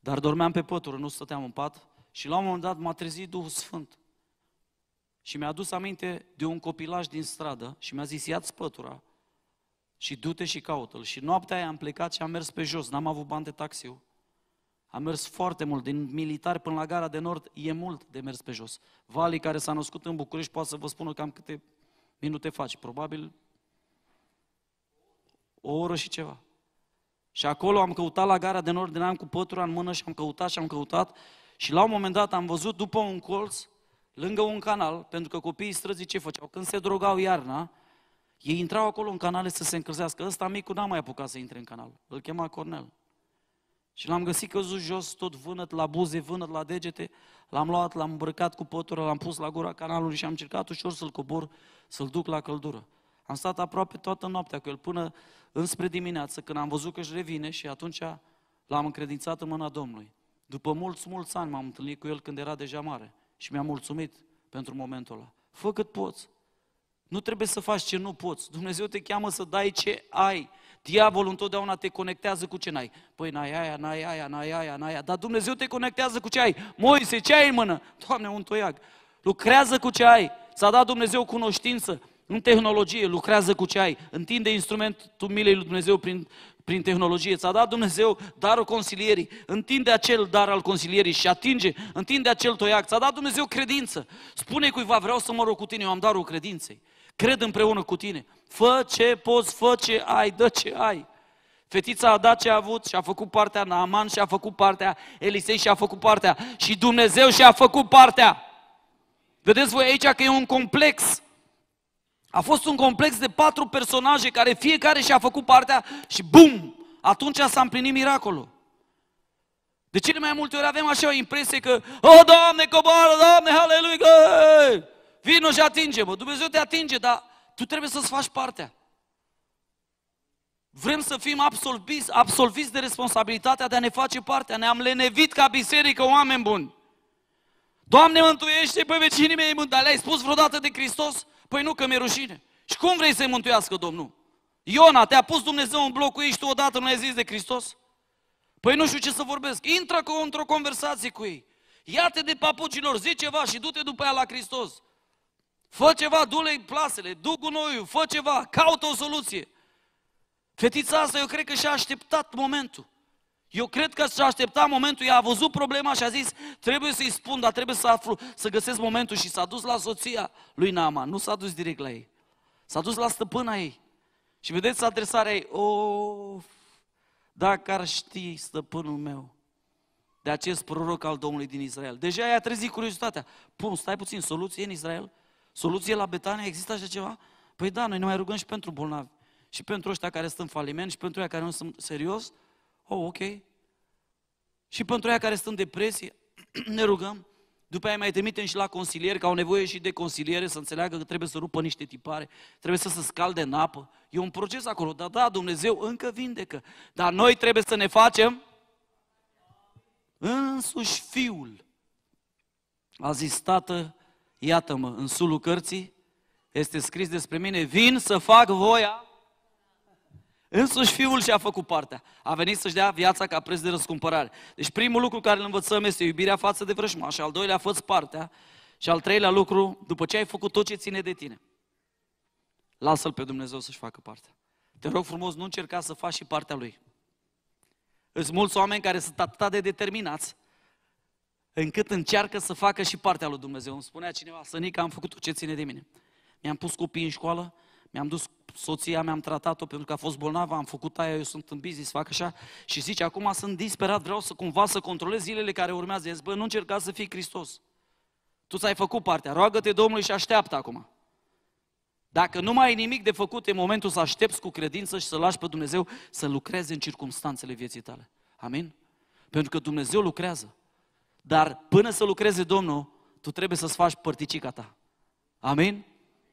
dar dormeam pe pătură, nu stăteam în pat și la un moment dat m-a trezit Duhul Sfânt. Și mi-a adus aminte de un copilaj din stradă și mi-a zis, ia-ți pătura și du-te și caută-l. Și noaptea aia am plecat și am mers pe jos, n-am avut bani de taxiu. Am mers foarte mult, din militar până la gara de nord, e mult de mers pe jos. Vali care s-a născut în București poate să vă spună cam câte minute faci, probabil o oră și ceva. Și acolo am căutat la gara de nord, din am cu pătura în mână și am căutat și am căutat și la un moment dat am văzut după un colț lângă un canal, pentru că copiii străzii ce făceau? Când se drogau iarna, ei intrau acolo în canale să se încălzească. Ăsta micul n-a mai apucat să intre în canal. Îl chema Cornel. Și l-am găsit căzut jos, tot vânăt la buze, vânăt la degete, l-am luat, l-am îmbrăcat cu pătură, l-am pus la gura canalului și am încercat ușor să-l cobor, să-l duc la căldură. Am stat aproape toată noaptea cu el până înspre dimineață, când am văzut că își revine și atunci l-am încredințat în mâna Domnului. După mulți, mulți ani m-am întâlnit cu el când era deja mare și mi-a mulțumit pentru momentul ăla. Fă cât poți. Nu trebuie să faci ce nu poți. Dumnezeu te cheamă să dai ce ai. Diavolul întotdeauna te conectează cu ce n-ai. Păi n-ai aia, n-ai aia, n-ai aia, n-ai aia. Dar Dumnezeu te conectează cu ce ai. Moise, ce ai în mână? Doamne, un toiag. Lucrează cu ce ai. S-a dat Dumnezeu cunoștință în tehnologie, lucrează cu ce ai. Întinde instrumentul milei lui Dumnezeu prin prin tehnologie. Ți-a dat Dumnezeu darul consilierii, întinde acel dar al consilierii și atinge, întinde acel toiac. Ți-a dat Dumnezeu credință. Spune cuiva, vreau să mă rog cu tine, eu am darul credinței. Cred împreună cu tine. Fă ce poți, fă ce ai, dă ce ai. Fetița a dat ce a avut și a făcut partea, Naaman și a făcut partea, Elisei și a făcut partea și Dumnezeu și a făcut partea. Vedeți voi aici că e un complex a fost un complex de patru personaje care fiecare și-a făcut partea și bum, atunci s-a împlinit miracolul. De cele mai multe ori avem așa o impresie că, o, oh, Doamne, coboară, Doamne, haleluia, vino și atinge-mă. Dumnezeu te atinge, dar tu trebuie să-ți faci partea. Vrem să fim absolviți, absolviți de responsabilitatea de a ne face partea. Ne-am lenevit ca biserică, oameni buni. Doamne, mântuiește pe vecinii mei, dar le-ai spus vreodată de Hristos? Păi nu, că mi-e rușine. Și cum vrei să-i mântuiască Domnul? Iona, te-a pus Dumnezeu în bloc cu ei și tu odată nu ai zis de Hristos? Păi nu știu ce să vorbesc. Intră cu, într-o conversație cu ei. Ia-te de papucilor, zi ceva și du-te după ea la Hristos. Fă ceva, du-le plasele, du gunoiul, fă ceva, caută o soluție. Fetița asta eu cred că și-a așteptat momentul. Eu cred că și-a așteptat momentul, ea a văzut problema și a zis, trebuie să-i spun, dar trebuie să aflu, să găsesc momentul și s-a dus la soția lui Nama nu s-a dus direct la ei. S-a dus la stăpâna ei. Și vedeți adresarea ei, of, dacă ar ști stăpânul meu de acest proroc al Domnului din Israel. Deja i-a trezit curiozitatea. Pum, stai puțin, soluție în Israel? Soluție la Betania? Există așa ceva? Păi da, noi ne mai rugăm și pentru bolnavi. Și pentru ăștia care sunt în faliment și pentru ăia care nu sunt serios. Oh, ok. Și pentru aia care sunt în depresie, [CLEARS THROAT] ne rugăm. După aia mai trimitem și la consilieri, că au nevoie și de consiliere să înțeleagă că trebuie să rupă niște tipare, trebuie să se scalde în apă. E un proces acolo, dar da, Dumnezeu încă vindecă. Dar noi trebuie să ne facem însuși Fiul. A zis, Tată, iată-mă, în sulul cărții este scris despre mine, vin să fac voia Însuși Fiul și-a făcut partea. A venit să-și dea viața ca preț de răscumpărare. Deci primul lucru care îl învățăm este iubirea față de și al doilea, fă partea, și al treilea lucru, după ce ai făcut tot ce ține de tine, lasă-L pe Dumnezeu să-și facă partea. Te rog frumos, nu încerca să faci și partea Lui. Sunt mulți oameni care sunt atât de determinați încât încearcă să facă și partea lui Dumnezeu. Îmi spunea cineva, Sănica, am făcut tot ce ține de mine. Mi-am pus copiii în școală, mi-am dus soția mea am tratat-o pentru că a fost bolnavă, am făcut aia, eu sunt în business, fac așa. Și zice, acum sunt disperat, vreau să cumva să controlez zilele care urmează. Zice, bă, nu încerca să fii Hristos. Tu ți-ai făcut partea, roagă-te Domnului și așteaptă acum. Dacă nu mai ai nimic de făcut, e momentul să aștepți cu credință și să lași pe Dumnezeu să lucreze în circumstanțele vieții tale. Amin? Pentru că Dumnezeu lucrează. Dar până să lucreze Domnul, tu trebuie să-ți faci părticica ta. Amin?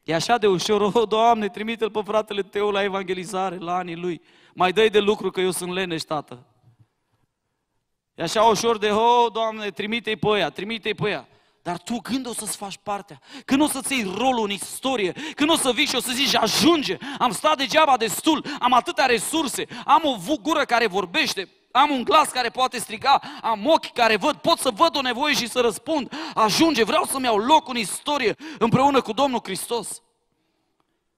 E așa de ușor, o, [LAUGHS] oh, Doamne, trimite-l pe fratele tău la evangelizare, la anii lui. Mai dă de lucru că eu sunt leneș, tată. E așa ușor de, oh, Doamne, trimite-i pe ea, trimite-i pe ea. Dar tu când o să-ți faci partea? Când o să-ți iei rolul în istorie? Când o să vii și o să zici, ajunge, am stat degeaba destul, am atâtea resurse, am o gură care vorbește, am un glas care poate striga, am ochi care văd, pot să văd o nevoie și să răspund. Ajunge, vreau să-mi iau loc în istorie împreună cu Domnul Hristos.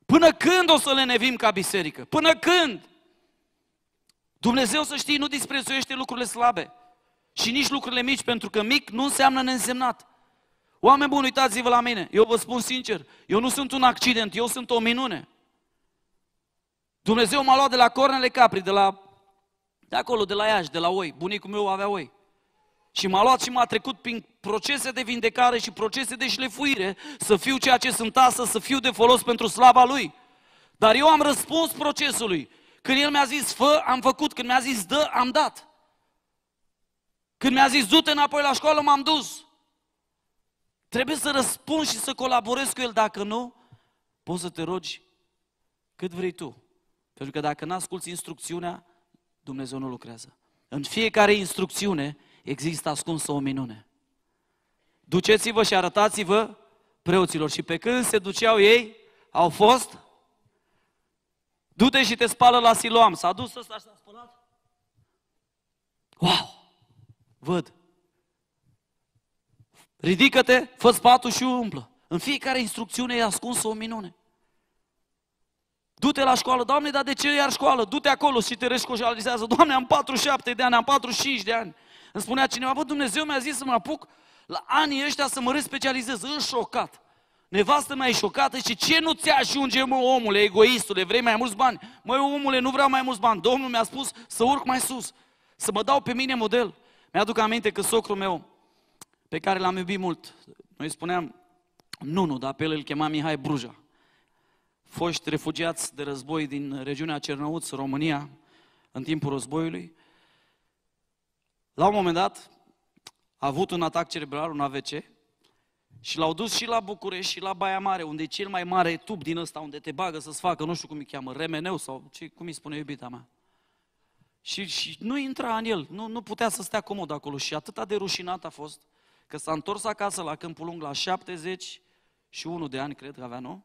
Până când o să le nevim ca biserică? Până când? Dumnezeu, să știi, nu disprețuiește lucrurile slabe și nici lucrurile mici, pentru că mic nu înseamnă neînsemnat. Oameni buni, uitați-vă la mine, eu vă spun sincer, eu nu sunt un accident, eu sunt o minune. Dumnezeu m-a luat de la cornele capri, de la de acolo, de la Iași, de la oi. Bunicul meu avea oi. Și m-a luat și m-a trecut prin procese de vindecare și procese de șlefuire, să fiu ceea ce sunt astăzi, să fiu de folos pentru slava Lui. Dar eu am răspuns procesului. Când El mi-a zis fă, am făcut. Când mi-a zis dă, am dat. Când mi-a zis du-te înapoi la școală, m-am dus. Trebuie să răspund și să colaborez cu El. Dacă nu, poți să te rogi cât vrei tu. Pentru că dacă n asculți instrucțiunea, Dumnezeu nu lucrează. În fiecare instrucțiune există ascunsă o minune. Duceți-vă și arătați-vă preoților. Și pe când se duceau ei, au fost, du-te și te spală la Siloam. S-a dus ăsta și s-a spălat? Wow! Văd. Ridică-te, fă patul și umplă. În fiecare instrucțiune e ascunsă o minune. Du-te la școală, Doamne, dar de ce iar școală? Du-te acolo și te rescoșalizează. Doamne, am 47 de ani, am 45 de ani. Îmi spunea cineva, bă, Dumnezeu mi-a zis să mă apuc la anii ăștia să mă respecializez. În șocat. Nevastă mea șocată și ce nu ți ajunge, mă, omule, egoistule, vrei mai mulți bani? Măi, omule, nu vreau mai mulți bani. Domnul mi-a spus să urc mai sus, să mă dau pe mine model. Mi-aduc aminte că socrul meu, pe care l-am iubit mult, noi spuneam, nu, nu, dar pe el îl chema Mihai Bruja foști refugiați de război din regiunea Cernăuț, România, în timpul războiului. La un moment dat a avut un atac cerebral, un AVC, și l-au dus și la București și la Baia Mare, unde e cel mai mare tub din ăsta, unde te bagă să-ți facă, nu știu cum îi cheamă, remeneu sau ce, cum îi spune iubita mea. Și, și nu intra în el, nu, nu putea să stea comod acolo. Și atât de rușinat a fost, că s-a întors acasă la Câmpul Lung la 71 de ani, cred că avea, nu?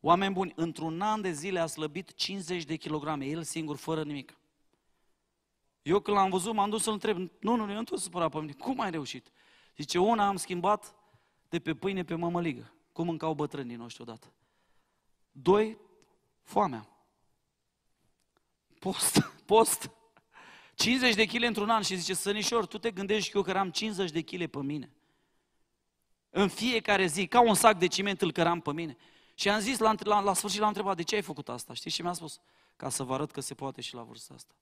Oameni buni, într-un an de zile a slăbit 50 de kilograme, el singur, fără nimic. Eu când l-am văzut, m-am dus să-l întreb, nu, nu, eu nu sunt supărat pe mine, cum ai reușit? Zice, una am schimbat de pe pâine pe mămăligă, cum mâncau bătrânii noștri odată. Doi, foamea. Post, [LAUGHS] post. 50 de kg într-un an și zice, Sănișor, tu te gândești că eu căram 50 de kg pe mine. În fiecare zi, ca un sac de ciment îl căram pe mine. Și am zis, la, la, la sfârșit l-am întrebat, de ce ai făcut asta? Știi? Și mi-a spus, ca să vă arăt că se poate și la vârsta asta.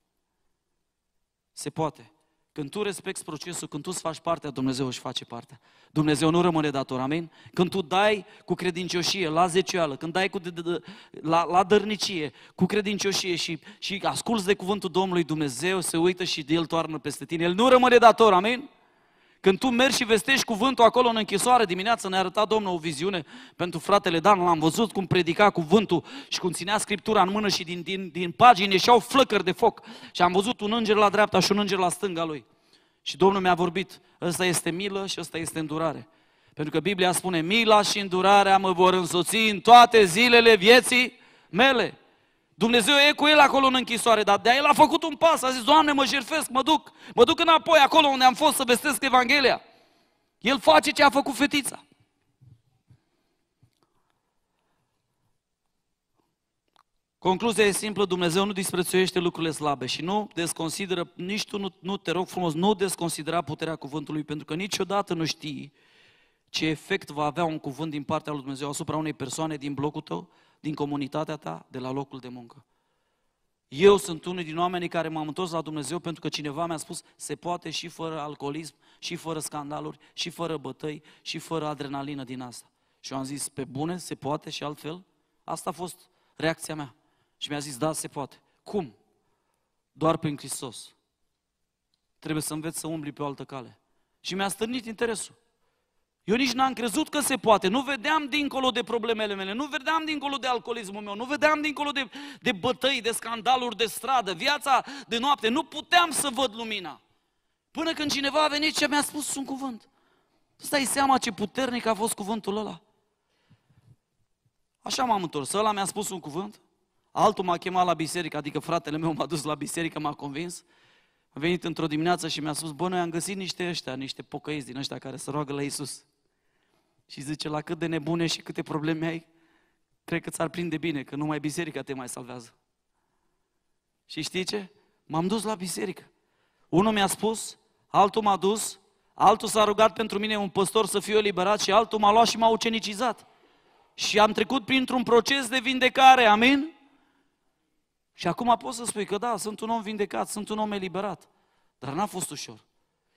Se poate. Când tu respecti procesul, când tu îți faci partea, Dumnezeu își face partea. Dumnezeu nu rămâne dator, amin? Când tu dai cu credincioșie, la zecioală, când dai cu de, de, de, la, la dărnicie, cu credincioșie și, și asculți de cuvântul Domnului, Dumnezeu se uită și de El toarnă peste tine. El nu rămâne dator, amin? Când tu mergi și vestești cuvântul acolo în închisoare, dimineața ne-a arătat Domnul o viziune pentru fratele Dan, l-am văzut cum predica cuvântul și cum ținea Scriptura în mână și din, din, din pagini ieșeau flăcări de foc. Și am văzut un înger la dreapta și un înger la stânga lui. Și Domnul mi-a vorbit, ăsta este milă și ăsta este îndurare. Pentru că Biblia spune, mila și îndurarea mă vor însoți în toate zilele vieții mele. Dumnezeu e cu el acolo în închisoare, dar de el a făcut un pas, a zis, Doamne, mă jerfesc, mă duc, mă duc înapoi acolo unde am fost să vestesc Evanghelia. El face ce a făcut fetița. Concluzia e simplă, Dumnezeu nu disprețuiește lucrurile slabe și nu desconsideră, nici tu nu, nu te rog frumos, nu desconsidera puterea cuvântului, pentru că niciodată nu știi ce efect va avea un cuvânt din partea lui Dumnezeu asupra unei persoane din blocul tău, din comunitatea ta, de la locul de muncă. Eu sunt unul din oamenii care m-am întors la Dumnezeu pentru că cineva mi-a spus se poate și fără alcoolism, și fără scandaluri, și fără bătăi, și fără adrenalină din asta. Și eu am zis, pe bune, se poate și altfel? Asta a fost reacția mea. Și mi-a zis, da, se poate. Cum? Doar prin Hristos. Trebuie să înveți să umbli pe o altă cale. Și mi-a stârnit interesul. Eu nici n-am crezut că se poate. Nu vedeam dincolo de problemele mele, nu vedeam dincolo de alcoolismul meu, nu vedeam dincolo de, de bătăi, de scandaluri de stradă, viața de noapte. Nu puteam să văd lumina. Până când cineva a venit și mi-a spus un cuvânt. Tu dai seama ce puternic a fost cuvântul ăla. Așa m-am întors. Ăla mi-a spus un cuvânt, altul m-a chemat la biserică, adică fratele meu m-a dus la biserică, m-a convins. A venit într-o dimineață și mi-a spus, bă, noi am găsit niște ăștia, niște pocăiți din ăștia care se roagă la Isus. Și zice, la cât de nebune și câte probleme ai, cred că ți-ar prinde bine, că numai biserica te mai salvează. Și știi ce? M-am dus la biserică. Unul mi-a spus, altul m-a dus, altul s-a rugat pentru mine un păstor să fiu eliberat și altul m-a luat și m-a ucenicizat. Și am trecut printr-un proces de vindecare, amin? Și acum pot să spui că da, sunt un om vindecat, sunt un om eliberat. Dar n-a fost ușor.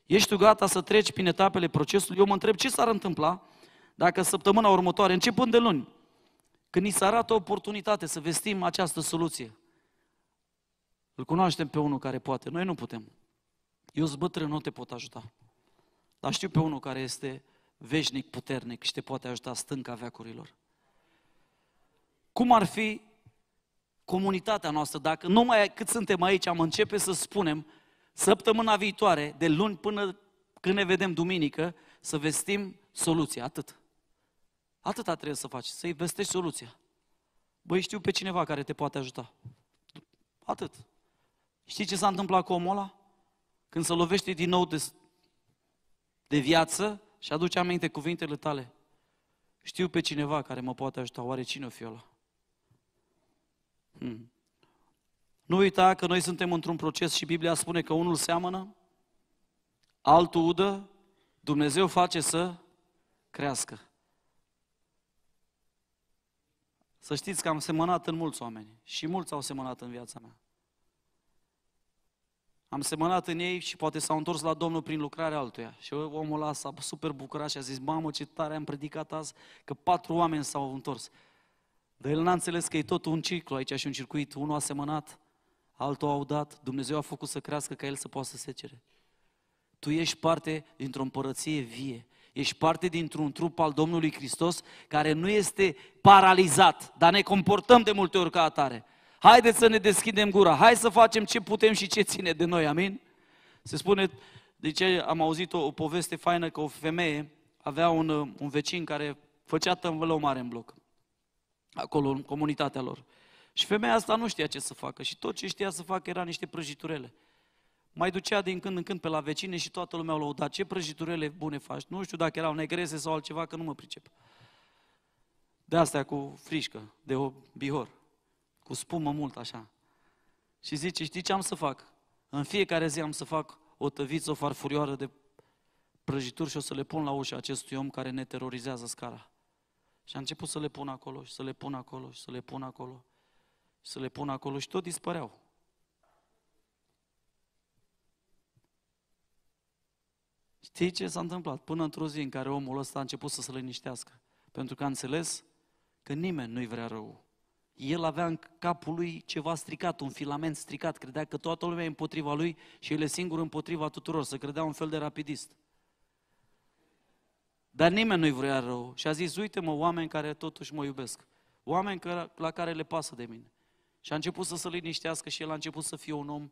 Ești tu gata să treci prin etapele procesului? Eu mă întreb ce s-ar întâmpla dacă săptămâna următoare, începând de luni, când ni se arată oportunitate să vestim această soluție, îl cunoaștem pe unul care poate. Noi nu putem. Eu bătrân, nu te pot ajuta. Dar știu pe unul care este veșnic, puternic și te poate ajuta stânca veacurilor. Cum ar fi comunitatea noastră dacă numai cât suntem aici am începe să spunem săptămâna viitoare, de luni până când ne vedem duminică, să vestim soluția, atât. Atâta trebuie să faci, să-i vestești soluția. Băi, știu pe cineva care te poate ajuta. Atât. Știi ce s-a întâmplat cu omul ăla? Când se lovește din nou de, de viață și aduce aminte cuvintele tale. Știu pe cineva care mă poate ajuta. Oare cine o fi ăla? Hmm. Nu uita că noi suntem într-un proces și Biblia spune că unul seamănă, altul udă, Dumnezeu face să crească. Să știți că am semănat în mulți oameni și mulți au semănat în viața mea. Am semănat în ei și poate s-au întors la Domnul prin lucrarea altuia. Și omul ăla s-a super bucurat și a zis, mamă ce tare am predicat azi, că patru oameni s-au întors. Dar el n-a înțeles că e tot un ciclu aici și un circuit. Unul a semănat, altul a udat, Dumnezeu a făcut să crească ca el să poată să secere. Tu ești parte dintr-o împărăție vie Ești parte dintr-un trup al Domnului Hristos care nu este paralizat, dar ne comportăm de multe ori ca atare. Haideți să ne deschidem gura, hai să facem ce putem și ce ține de noi, amin? Se spune, de ce am auzit o, o poveste faină că o femeie avea un, un vecin care făcea tămvălău mare în bloc, acolo, în comunitatea lor. Și femeia asta nu știa ce să facă și tot ce știa să facă era niște prăjiturele mai ducea din când în când pe la vecine și toată lumea o lăuda. Ce prăjiturile bune faci? Nu știu dacă erau negrese sau altceva, că nu mă pricep. De astea cu frișcă, de o bihor, cu spumă mult așa. Și zice, știi ce am să fac? În fiecare zi am să fac o tăviță, o farfurioară de prăjituri și o să le pun la ușa acestui om care ne terorizează scara. Și a început să le pun acolo și să le pun acolo și să le pun acolo și să le pun acolo și tot dispăreau. Știi ce s-a întâmplat? Până într-o zi în care omul ăsta a început să se liniștească, pentru că a înțeles că nimeni nu-i vrea rău. El avea în capul lui ceva stricat, un filament stricat, credea că toată lumea e împotriva lui și el e singur împotriva tuturor, să credea un fel de rapidist. Dar nimeni nu-i vrea rău și a zis, uite-mă, oameni care totuși mă iubesc, oameni care, la care le pasă de mine. Și a început să se liniștească și el a început să fie un om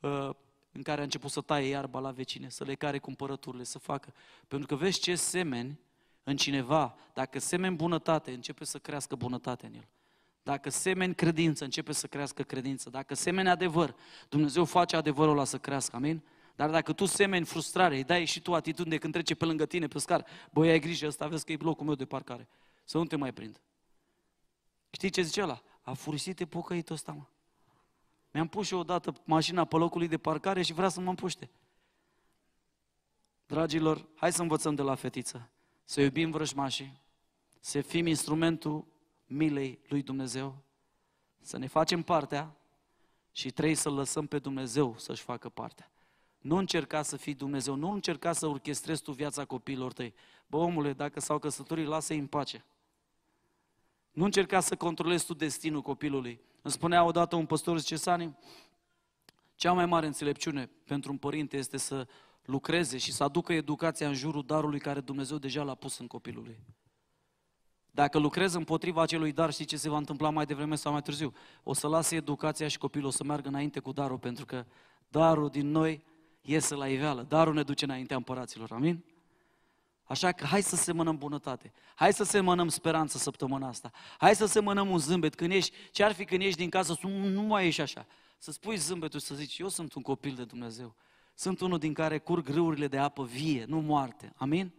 uh, în care a început să taie iarba la vecine, să le care cumpărăturile, să facă. Pentru că vezi ce semeni în cineva, dacă semeni bunătate, începe să crească bunătate în el. Dacă semeni credință, începe să crească credință. Dacă semeni adevăr, Dumnezeu face adevărul ăla să crească, amin? Dar dacă tu semeni frustrare, îi dai și tu atitudine când trece pe lângă tine pe scară, băi, ai grijă, ăsta vezi că e blocul meu de parcare, să nu te mai prind. Știi ce zice ăla? A furisit e pocăitul ăsta, mă. Mi-am pus și odată mașina pe locul lui de parcare și vrea să mă împuște. Dragilor, hai să învățăm de la fetiță. Să iubim vrăjmașii, să fim instrumentul milei lui Dumnezeu, să ne facem partea și trei să lăsăm pe Dumnezeu să-și facă partea. Nu încerca să fii Dumnezeu, nu încerca să orchestrezi tu viața copiilor tăi. Bă, omule, dacă s-au căsătorit, lasă-i în pace. Nu încerca să controlezi tu destinul copilului. Îmi spunea odată un păstor, zice, Sani, cea mai mare înțelepciune pentru un părinte este să lucreze și să aducă educația în jurul darului care Dumnezeu deja l-a pus în copilul lui. Dacă lucrezi împotriva acelui dar, știi ce se va întâmpla mai devreme sau mai târziu? O să lase educația și copilul o să meargă înainte cu darul, pentru că darul din noi iese la iveală. Darul ne duce înaintea împăraților. Amin? Așa că hai să semănăm bunătate, hai să semănăm speranță săptămâna asta, hai să semănăm un zâmbet. Când ești, ce ar fi când ești din casă, nu mai ești așa. Să spui zâmbetul și să zici, eu sunt un copil de Dumnezeu. Sunt unul din care curg râurile de apă vie, nu moarte. Amin?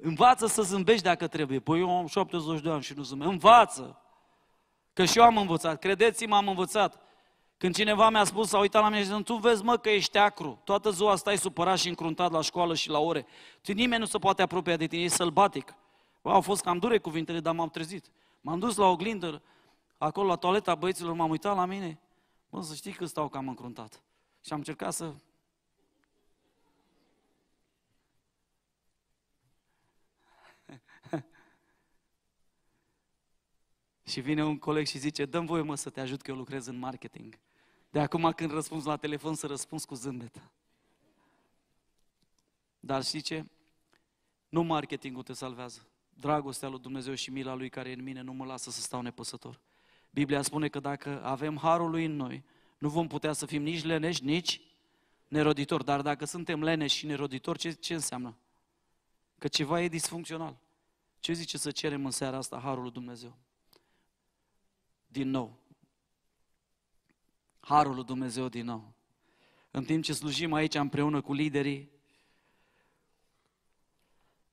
Învață să zâmbești dacă trebuie. Păi eu am 72 de ani și nu zâmbesc. Învață! Că și eu am învățat. Credeți-mă, am învățat. Când cineva mi-a spus, s-a uitat la mine și zis, tu vezi mă că ești acru, toată ziua stai supărat și încruntat la școală și la ore. Tu nimeni nu se poate apropia de tine, e sălbatic. Bă, au fost cam dure cuvintele, dar m-am trezit. M-am dus la oglindă, acolo la toaleta băieților, m-am uitat la mine. Bă, să știi că stau cam încruntat. Și am încercat să... [LAUGHS] și vine un coleg și zice, "Dă-mi voie mă să te ajut că eu lucrez în marketing. De acum când răspunzi la telefon să răspunzi cu zâmbet. Dar știi ce? Nu marketingul te salvează. Dragostea lui Dumnezeu și mila lui care e în mine nu mă lasă să stau nepăsător. Biblia spune că dacă avem harul lui în noi, nu vom putea să fim nici leneși, nici neroditori. Dar dacă suntem leneși și neroditori, ce, ce înseamnă? Că ceva e disfuncțional. Ce zice să cerem în seara asta harul lui Dumnezeu? Din nou, harul lui Dumnezeu din nou. În timp ce slujim aici împreună cu liderii,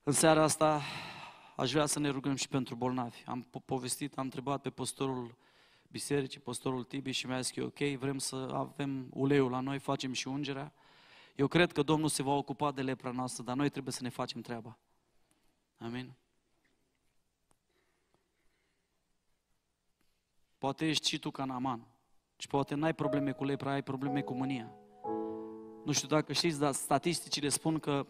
în seara asta aș vrea să ne rugăm și pentru bolnavi. Am povestit, am întrebat pe postorul bisericii, postorul Tibi și mi-a zis că ok, vrem să avem uleiul la noi, facem și ungerea. Eu cred că Domnul se va ocupa de lepra noastră, dar noi trebuie să ne facem treaba. Amin? Poate ești și tu ca Naman. Și poate n-ai probleme cu lepra, ai probleme cu mânia. Nu știu dacă știți, dar statisticile spun că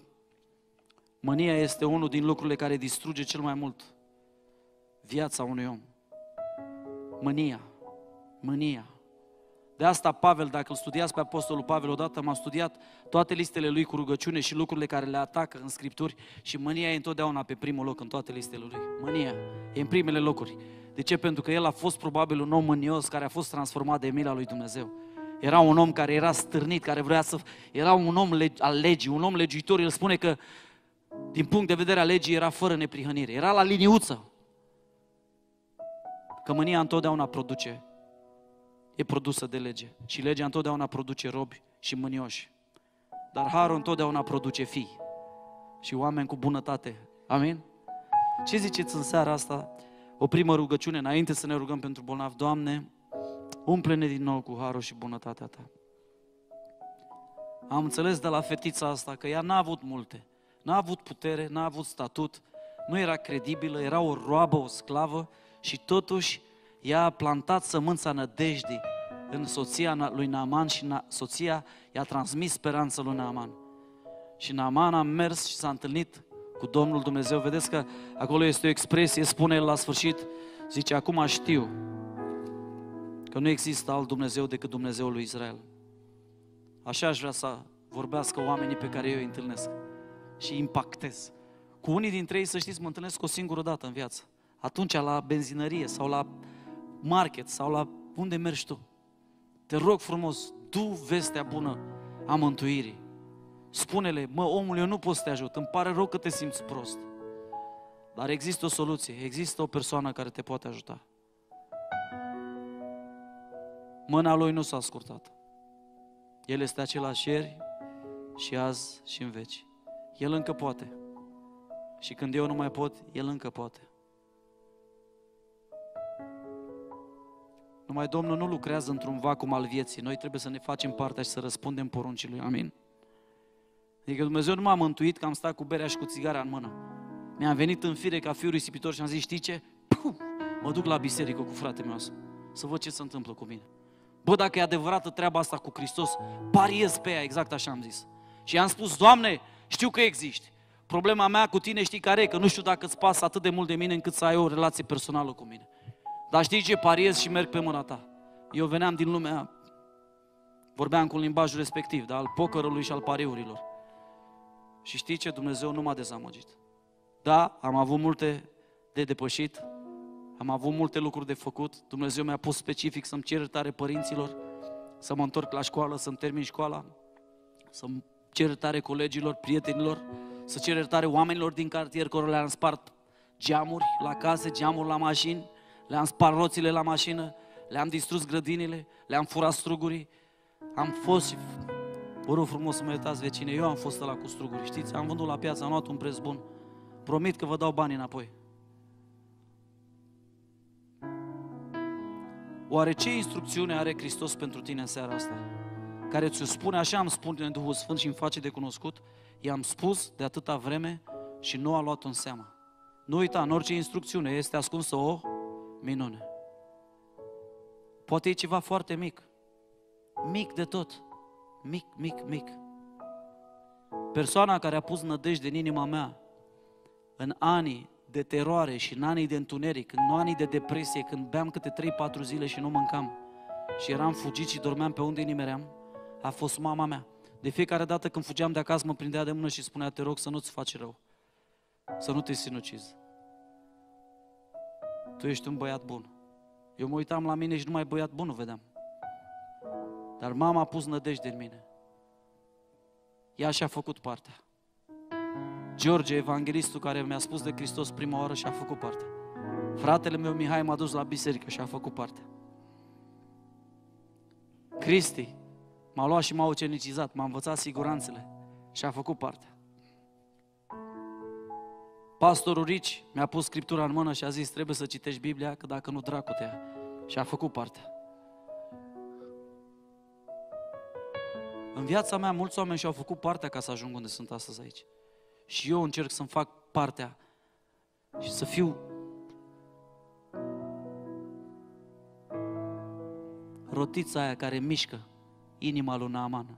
mânia este unul din lucrurile care distruge cel mai mult viața unui om. Mânia. Mânia. De asta Pavel, dacă îl studiați pe Apostolul Pavel, odată m a studiat toate listele lui cu rugăciune și lucrurile care le atacă în Scripturi și mânia e întotdeauna pe primul loc în toate listele lui. Mânia e în primele locuri. De ce? Pentru că el a fost probabil un om mânios care a fost transformat de mila lui Dumnezeu. Era un om care era stârnit, care vrea să... Era un om leg... al legii, un om legiuitor. El spune că, din punct de vedere al legii, era fără neprihănire. Era la liniuță. Că mânia întotdeauna produce, e produsă de lege. Și legea întotdeauna produce robi și mânioși. Dar harul întotdeauna produce fii și oameni cu bunătate. Amin? Ce ziceți în seara asta? o primă rugăciune înainte să ne rugăm pentru bolnav. Doamne, umple-ne din nou cu harul și bunătatea Ta. Am înțeles de la fetița asta că ea n-a avut multe. N-a avut putere, n-a avut statut, nu era credibilă, era o roabă, o sclavă și totuși ea a plantat sămânța nădejdii în soția lui Naaman și soția i-a transmis speranța lui Naaman. Și Naaman a mers și s-a întâlnit cu Domnul Dumnezeu. Vedeți că acolo este o expresie, spune el la sfârșit, zice, acum știu că nu există alt Dumnezeu decât Dumnezeul lui Israel. Așa aș vrea să vorbească oamenii pe care eu îi întâlnesc și îi impactez. Cu unii dintre ei, să știți, mă întâlnesc o singură dată în viață. Atunci la benzinărie sau la market sau la unde mergi tu. Te rog frumos, du vestea bună a mântuirii. Spune-le, mă, omul, eu nu pot să te ajut, îmi pare rău că te simți prost. Dar există o soluție, există o persoană care te poate ajuta. Mâna lui nu s-a scurtat. El este același ieri și azi și în veci. El încă poate. Și când eu nu mai pot, El încă poate. Numai Domnul nu lucrează într-un vacum al vieții. Noi trebuie să ne facem partea și să răspundem poruncii Lui. Amin. Adică Dumnezeu nu m-a mântuit că am stat cu berea și cu țigara în mână. Mi-am venit în fire ca fiul risipitor și am zis, știi ce? Puh! Mă duc la biserică cu fratele meu să văd ce se întâmplă cu mine. Bă, dacă e adevărată treaba asta cu Hristos, pariez pe ea, exact așa am zis. Și i-am spus, Doamne, știu că existi. Problema mea cu tine știi care e? Că nu știu dacă îți pasă atât de mult de mine încât să ai o relație personală cu mine. Dar știi ce? Pariez și merg pe mâna ta. Eu veneam din lumea, vorbeam cu limbajul respectiv, dar al pocărului și al pariurilor. Și știi ce? Dumnezeu nu m-a dezamăgit. Da, am avut multe de depășit, am avut multe lucruri de făcut, Dumnezeu mi-a pus specific să-mi cer tare părinților, să mă întorc la școală, să-mi termin școala, să-mi cer tare colegilor, prietenilor, să cer tare oamenilor din cartier care le-am spart geamuri la case, geamuri la mașini, le-am spart roțile la mașină, le-am distrus grădinile, le-am furat strugurii, am fost și Vă rog frumos să mă iertați vecine, eu am fost la cu struguri, știți? Am vândut la piață, am luat un preț bun. Promit că vă dau bani înapoi. Oare ce instrucțiune are Hristos pentru tine în seara asta? Care ți-o spune, așa am spus în Duhul Sfânt și îmi face de cunoscut, i-am spus de atâta vreme și nu a luat-o în seamă. Nu uita, în orice instrucțiune este ascunsă o minune. Poate e ceva foarte mic, mic de tot, mic, mic, mic. Persoana care a pus nădejde în inima mea, în anii de teroare și în anii de întuneric, în anii de depresie, când beam câte 3-4 zile și nu mâncam și eram fugit și dormeam pe unde nimeream, a fost mama mea. De fiecare dată când fugeam de acasă, mă prindea de mână și spunea, te rog să nu-ți faci rău, să nu te sinucizi. Tu ești un băiat bun. Eu mă uitam la mine și numai băiat bun nu vedeam. Dar mama a pus nădejde în mine. Ea și-a făcut partea. George, evanghelistul care mi-a spus de Hristos prima oară și-a făcut parte. Fratele meu Mihai m-a dus la biserică și a făcut parte. Cristi m-a luat și m-a ucenicizat, m-a învățat siguranțele și a făcut parte. Pastorul Rici mi-a pus scriptura în mână și a zis trebuie să citești Biblia, că dacă nu dracu te Și a făcut parte. În viața mea, mulți oameni și-au făcut partea ca să ajung unde sunt astăzi aici. Și eu încerc să-mi fac partea și să fiu rotița aia care mișcă inima lui Naaman.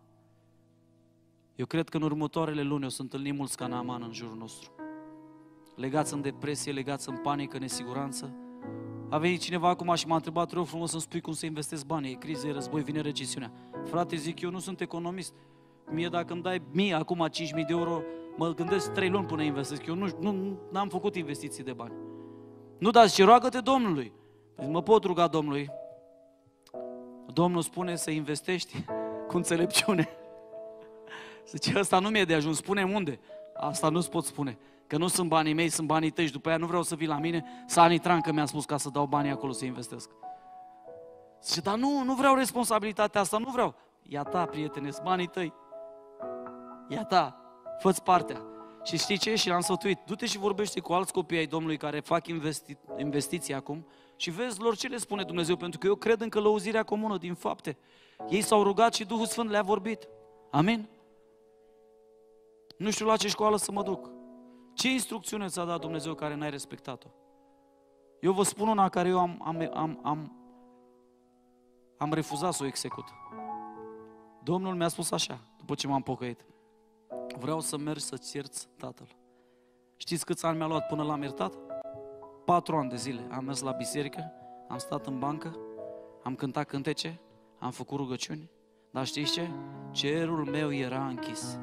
Eu cred că în următoarele luni o să întâlnim mulți ca Naaman în jurul nostru. Legați în depresie, legați în panică, nesiguranță, a venit cineva acum și m-a întrebat, rău frumos să-mi spui cum să investesc banii, e criză, e război, vine recesiunea. Frate, zic, eu nu sunt economist. Mie dacă îmi dai mie acum 5.000 de euro, mă gândesc 3 luni până investesc. Eu nu, nu am făcut investiții de bani. Nu, dar și roagă-te Domnului. Deci mă pot ruga Domnului. Domnul spune să investești [LAUGHS] cu înțelepciune. Zice, asta nu mi-e de ajuns, spune unde. Asta nu-ți pot spune. Că nu sunt banii mei, sunt banii tăi și după aia nu vreau să vii la mine. Sani Trancă mi-a spus ca să dau banii acolo să investesc. Zice, dar nu, nu vreau responsabilitatea asta, nu vreau. Ia ta, prietene, sunt banii tăi. Ia ta, fă partea. Și știi ce? Și l-am sfătuit. Du-te și vorbește cu alți copii ai Domnului care fac investi- investiții acum și vezi lor ce le spune Dumnezeu, pentru că eu cred în călăuzirea comună din fapte. Ei s-au rugat și Duhul Sfânt le-a vorbit. Amin? Nu știu la ce școală să mă duc. Ce instrucțiune ți-a dat Dumnezeu care n-ai respectat-o? Eu vă spun una care eu am, am, am, am, am refuzat să o execut. Domnul mi-a spus așa, după ce m-am pocăit. Vreau să mergi să-ți ierți tatăl. Știți câți ani mi-a luat până l-am iertat? Patru ani de zile. Am mers la biserică, am stat în bancă, am cântat cântece, am făcut rugăciuni, dar știți ce? Cerul meu era închis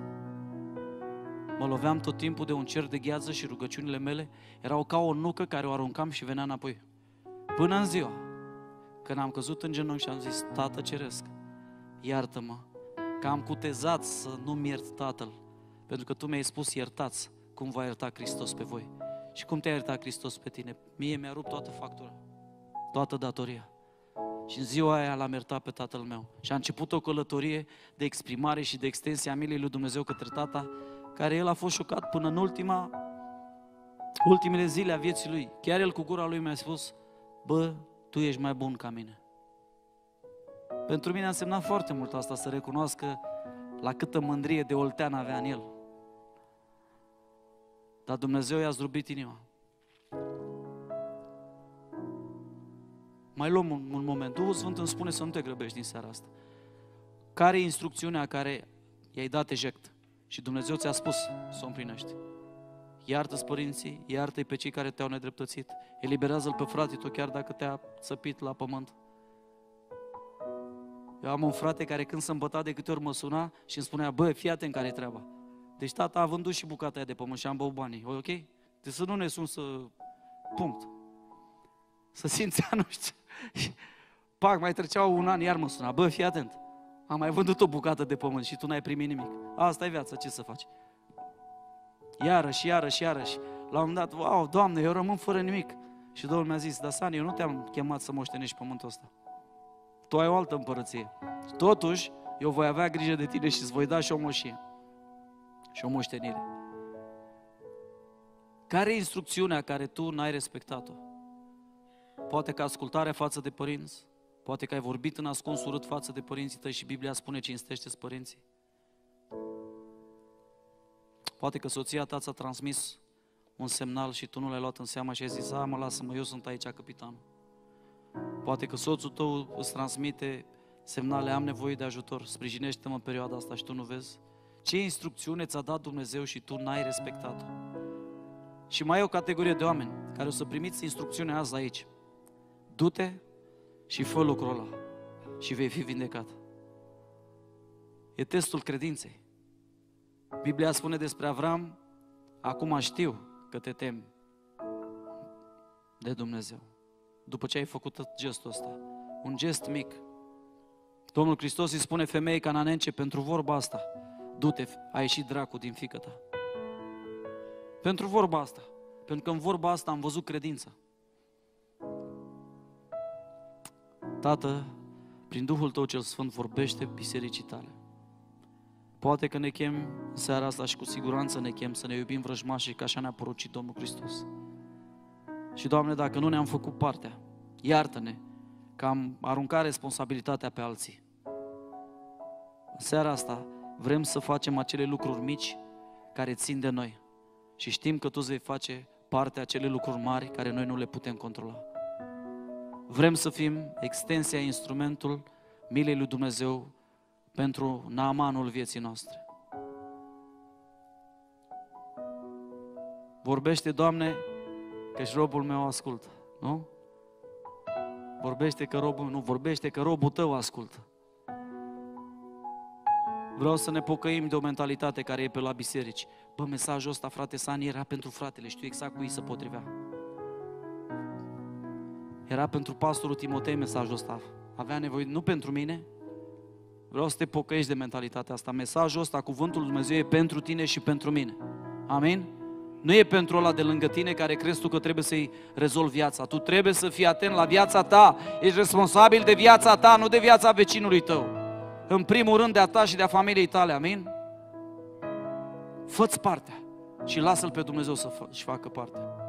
mă loveam tot timpul de un cer de gheață și rugăciunile mele erau ca o nucă care o aruncam și venea înapoi. Până în ziua când am căzut în genunchi și am zis, Tată Ceresc, iartă-mă, că am cutezat să nu-mi iert Tatăl, pentru că Tu mi-ai spus iertați cum va ierta Hristos pe voi. Și cum te-a iertat Hristos pe tine? Mie mi-a rupt toată factura, toată datoria. Și în ziua aia l-am iertat pe tatăl meu. Și a început o călătorie de exprimare și de extensie a milei lui Dumnezeu către tata care el a fost șocat până în ultima, ultimele zile a vieții lui. Chiar el cu gura lui mi-a spus, bă, tu ești mai bun ca mine. Pentru mine a însemnat foarte mult asta, să recunoască la câtă mândrie de oltean avea în el. Dar Dumnezeu i-a zdrubit inima. Mai luăm un, un moment. Duhul Sfânt îmi spune să nu te grăbești din seara asta. Care e instrucțiunea care i-ai dat eject? Și Dumnezeu ți-a spus să o împlinești. Iartă-ți părinții, iartă-i pe cei care te-au nedreptățit, eliberează-l pe frate tău chiar dacă te-a săpit la pământ. Eu am un frate care când se îmbăta de câte ori mă suna și îmi spunea, bă, fii atent care treaba. Deci tata a vândut și bucata aia de pământ și am băut banii, o, ok? Deci să nu ne sun să... punct. Să simțea, [LAUGHS] nu știu. Pac, mai trecea un an, iar mă suna, bă, fii atent. Am mai vândut o bucată de pământ și tu n-ai primit nimic. Asta e viața, ce să faci? Iarăși, iarăși, iarăși. La un moment dat, wow, Doamne, eu rămân fără nimic. Și Domnul mi-a zis, dar Sani, eu nu te-am chemat să moștenești pământul ăsta. Tu ai o altă împărăție. Totuși, eu voi avea grijă de tine și îți voi da și o moșie. Și o moștenire. Care e instrucțiunea care tu n-ai respectat-o? Poate că ascultarea față de părinți, Poate că ai vorbit în ascuns urât față de părinții tăi și Biblia spune cinstește-ți părinții. Poate că soția ta ți-a transmis un semnal și tu nu l-ai luat în seamă și ai zis, a, mă, lasă-mă, eu sunt aici capitan. Poate că soțul tău îți transmite semnale, am nevoie de ajutor, sprijinește-mă în perioada asta și tu nu vezi. Ce instrucțiune ți-a dat Dumnezeu și tu n-ai respectat-o? Și mai e o categorie de oameni care o să primiți instrucțiunea azi aici. Du-te și fă lucrul ăla și vei fi vindecat. E testul credinței. Biblia spune despre Avram, acum știu că te temi de Dumnezeu. După ce ai făcut gestul ăsta, un gest mic. Domnul Hristos îi spune femeii cananence pentru vorba asta, du-te, a ieșit dracu din fică ta. Pentru vorba asta, pentru că în vorba asta am văzut credința. Tată, prin Duhul Tău cel Sfânt vorbește bisericii tale. Poate că ne chem în seara asta și cu siguranță ne chem să ne iubim vrăjmașii ca așa ne-a porucit Domnul Hristos. Și, Doamne, dacă nu ne-am făcut partea, iartă-ne că am aruncat responsabilitatea pe alții. În seara asta vrem să facem acele lucruri mici care țin de noi și știm că Tu îți vei face parte acele lucruri mari care noi nu le putem controla. Vrem să fim extensia, instrumentul milei lui Dumnezeu pentru naamanul vieții noastre. Vorbește, Doamne, că și robul meu ascultă, nu? Vorbește că robul, nu, vorbește că robul tău ascultă. Vreau să ne pocăim de o mentalitate care e pe la biserici. Bă, mesajul ăsta, frate Sani, era pentru fratele, știu exact cu ei se potrivea. Era pentru pastorul Timotei mesajul ăsta. Avea nevoie, nu pentru mine, vreau să te pocăiești de mentalitatea asta. Mesajul ăsta, cuvântul lui Dumnezeu e pentru tine și pentru mine. Amin? Nu e pentru ăla de lângă tine care crezi tu că trebuie să-i rezolvi viața. Tu trebuie să fii atent la viața ta. Ești responsabil de viața ta, nu de viața vecinului tău. În primul rând de a ta și de a familiei tale. Amin? Fă-ți partea și lasă-L pe Dumnezeu să-și facă partea.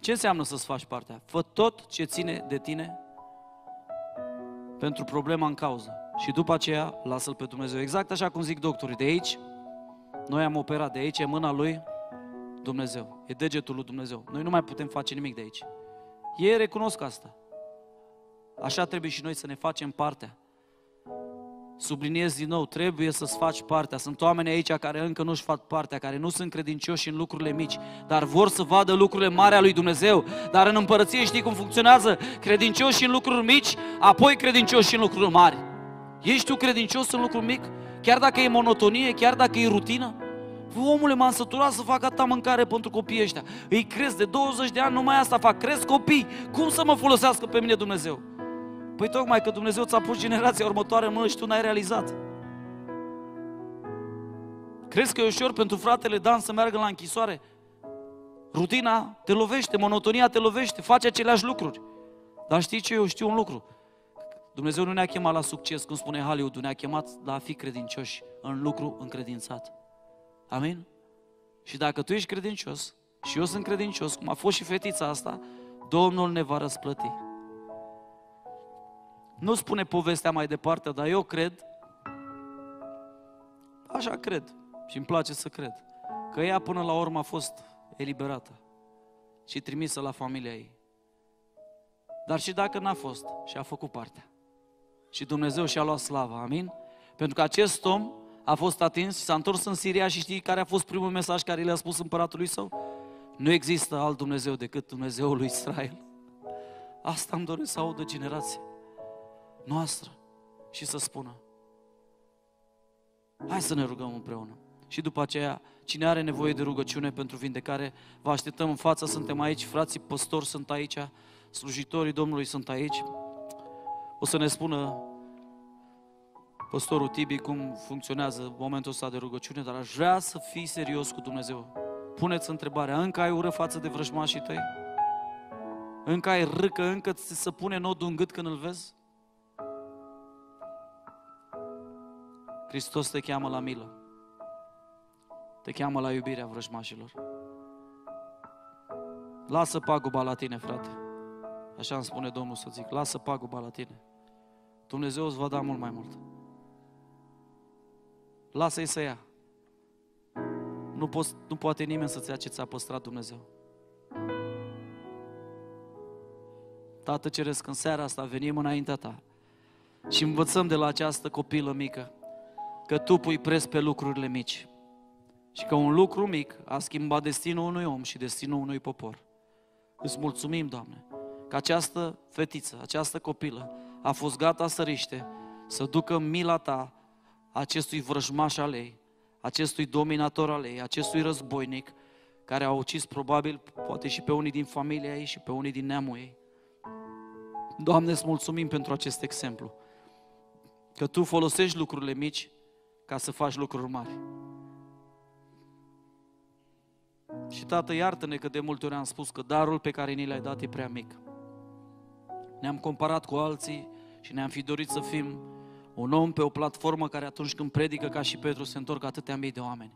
Ce înseamnă să-ți faci partea? Fă tot ce ține de tine pentru problema în cauză. Și după aceea, lasă-l pe Dumnezeu. Exact așa cum zic doctorii. De aici, noi am operat. De aici e mâna lui Dumnezeu. E degetul lui Dumnezeu. Noi nu mai putem face nimic de aici. Ei recunosc asta. Așa trebuie și noi să ne facem partea. Subliniez din nou, trebuie să-ți faci partea. Sunt oameni aici care încă nu-și fac partea, care nu sunt credincioși în lucrurile mici, dar vor să vadă lucrurile mari ale lui Dumnezeu. Dar în împărăție știi cum funcționează? Credincioși în lucruri mici, apoi credincioși în lucruri mari. Ești tu credincios în lucruri mic? Chiar dacă e monotonie, chiar dacă e rutină? Omule, m-am săturat să fac atâta mâncare pentru copiii ăștia. Îi cresc de 20 de ani, numai asta fac, cresc copii. Cum să mă folosească pe mine Dumnezeu? Păi tocmai că Dumnezeu ți-a pus generația următoare în mână și tu n-ai realizat. Crezi că e ușor pentru fratele Dan să meargă la închisoare? Rutina te lovește, monotonia te lovește, faci aceleași lucruri. Dar știi ce? Eu știu un lucru. Dumnezeu nu ne-a chemat la succes, cum spune Hollywood, ne-a chemat la a fi credincioși în lucru încredințat. Amin? Și dacă tu ești credincios și eu sunt credincios, cum a fost și fetița asta, Domnul ne va răsplăti. Nu spune povestea mai departe, dar eu cred, așa cred și îmi place să cred, că ea până la urmă a fost eliberată și trimisă la familia ei. Dar și dacă n-a fost, și-a făcut partea. Și Dumnezeu și-a luat slava, amin? Pentru că acest om a fost atins și s-a întors în Siria și știi care a fost primul mesaj care le-a spus împăratului său? Nu există alt Dumnezeu decât Dumnezeul lui Israel. Asta îmi doresc să audă generația noastră și să spună, hai să ne rugăm împreună. Și după aceea, cine are nevoie de rugăciune pentru vindecare, vă așteptăm în față, suntem aici, frații păstori sunt aici, slujitorii Domnului sunt aici. O să ne spună păstorul Tibi cum funcționează momentul ăsta de rugăciune, dar aș vrea să fii serios cu Dumnezeu. Puneți întrebarea, încă ai ură față de vrăjmașii tăi? Încă ai râcă, încă ți se pune nodul în gât când îl vezi? Hristos te cheamă la milă. Te cheamă la iubirea vrăjmașilor. Lasă paguba la tine, frate. Așa îmi spune Domnul să zic. Lasă paguba la tine. Dumnezeu îți va da mult mai mult. Lasă-i să ia. Nu, poți, nu poate nimeni să-ți ia ce ți-a păstrat Dumnezeu. Tată Ceresc, în seara asta venim înaintea Ta și învățăm de la această copilă mică că tu pui pres pe lucrurile mici și că un lucru mic a schimbat destinul unui om și destinul unui popor. Îți mulțumim, Doamne, că această fetiță, această copilă a fost gata să riște, să ducă mila Ta acestui vrăjmaș al ei, acestui dominator al ei, acestui războinic, care a ucis probabil poate și pe unii din familia ei și pe unii din neamul ei. Doamne, îți mulțumim pentru acest exemplu, că Tu folosești lucrurile mici ca să faci lucruri mari. Și Tată, iartă-ne că de multe ori am spus că darul pe care ni l-ai dat e prea mic. Ne-am comparat cu alții și ne-am fi dorit să fim un om pe o platformă care atunci când predică ca și Petru se întorc atâtea mii de oameni.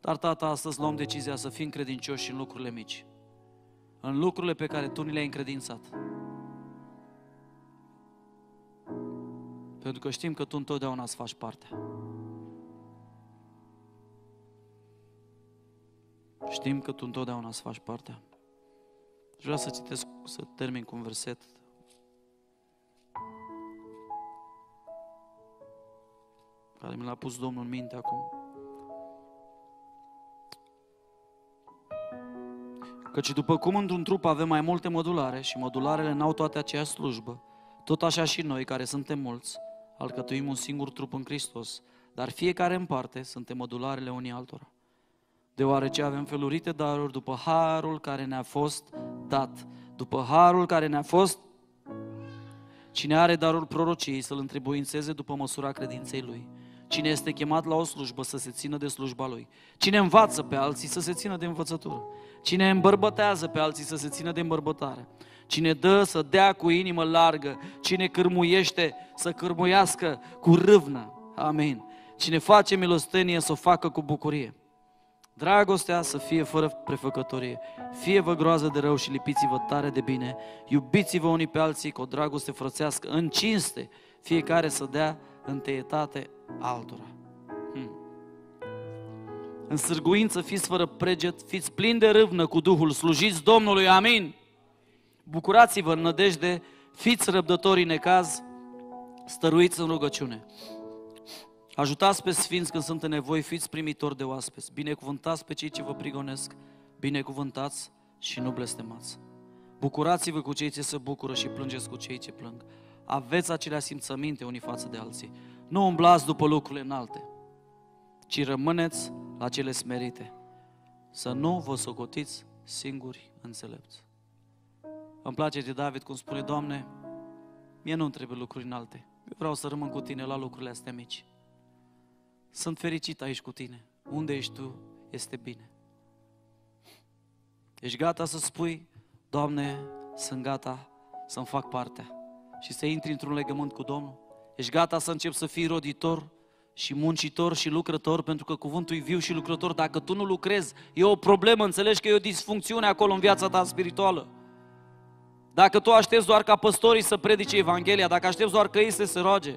Dar, Tată, astăzi luăm decizia să fim credincioși în lucrurile mici, în lucrurile pe care Tu ni le-ai încredințat. Pentru că știm că Tu întotdeauna îți faci partea. Știm că tu întotdeauna să faci partea. vreau să citesc, să termin cu un verset. Care mi l-a pus Domnul în minte acum. Căci după cum într-un trup avem mai multe modulare și modularele n-au toate aceeași slujbă, tot așa și noi, care suntem mulți, alcătuim un singur trup în Hristos, dar fiecare în parte suntem modularele unii altora deoarece avem felurite daruri după harul care ne-a fost dat. După harul care ne-a fost Cine are darul prorociei să-l întrebuințeze după măsura credinței lui. Cine este chemat la o slujbă să se țină de slujba lui. Cine învață pe alții să se țină de învățătură. Cine îmbărbătează pe alții să se țină de îmbărbătare. Cine dă să dea cu inimă largă. Cine cârmuiește să cârmuiască cu râvnă. Amin. Cine face milostenie să o facă cu bucurie. Dragostea să fie fără prefăcătorie. Fie vă groază de rău și lipiți-vă tare de bine. Iubiți-vă unii pe alții cu o dragoste frățească, în cinste, fiecare să dea întâietate altora. Hmm. În sârguință fiți fără preget, fiți plini de râvnă cu Duhul, slujiți Domnului, amin. Bucurați-vă în nădejde, fiți răbdători în necaz, stăruiți în rugăciune. Ajutați pe sfinți când sunt în nevoie, fiți primitori de oaspeți. Binecuvântați pe cei ce vă prigonesc, binecuvântați și nu blestemați. Bucurați-vă cu cei ce se bucură și plângeți cu cei ce plâng. Aveți acelea simțăminte unii față de alții. Nu umblați după lucrurile înalte, ci rămâneți la cele smerite. Să nu vă socotiți singuri înțelepți. Îmi place de David cum spune, Doamne, mie nu-mi trebuie lucruri înalte. Eu vreau să rămân cu Tine la lucrurile astea mici. Sunt fericit aici cu tine. Unde ești tu, este bine. Ești gata să spui, Doamne, sunt gata să-mi fac partea și să intri într-un legământ cu Domnul? Ești gata să începi să fii roditor și muncitor și lucrător, pentru că cuvântul e viu și lucrător. Dacă tu nu lucrezi, e o problemă, înțelegi că e o disfuncțiune acolo în viața ta spirituală. Dacă tu aștepți doar ca păstorii să predice Evanghelia, dacă aștepți doar că ei să se roage,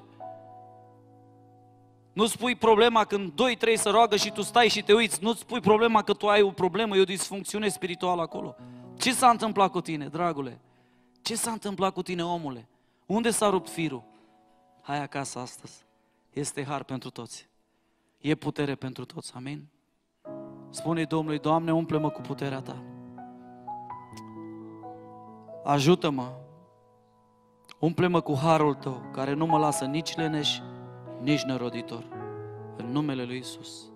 nu-ți pui problema când doi, trei se roagă și tu stai și te uiți. Nu-ți pui problema că tu ai o problemă, e o disfuncțiune spirituală acolo. Ce s-a întâmplat cu tine, dragule? Ce s-a întâmplat cu tine, omule? Unde s-a rupt firul? Hai acasă astăzi. Este har pentru toți. E putere pentru toți. Amin? Spune Domnului, Doamne, umple-mă cu puterea Ta. Ajută-mă. Umple-mă cu harul Tău, care nu mă lasă nici leneși, nici neroditor. În numele Lui Isus.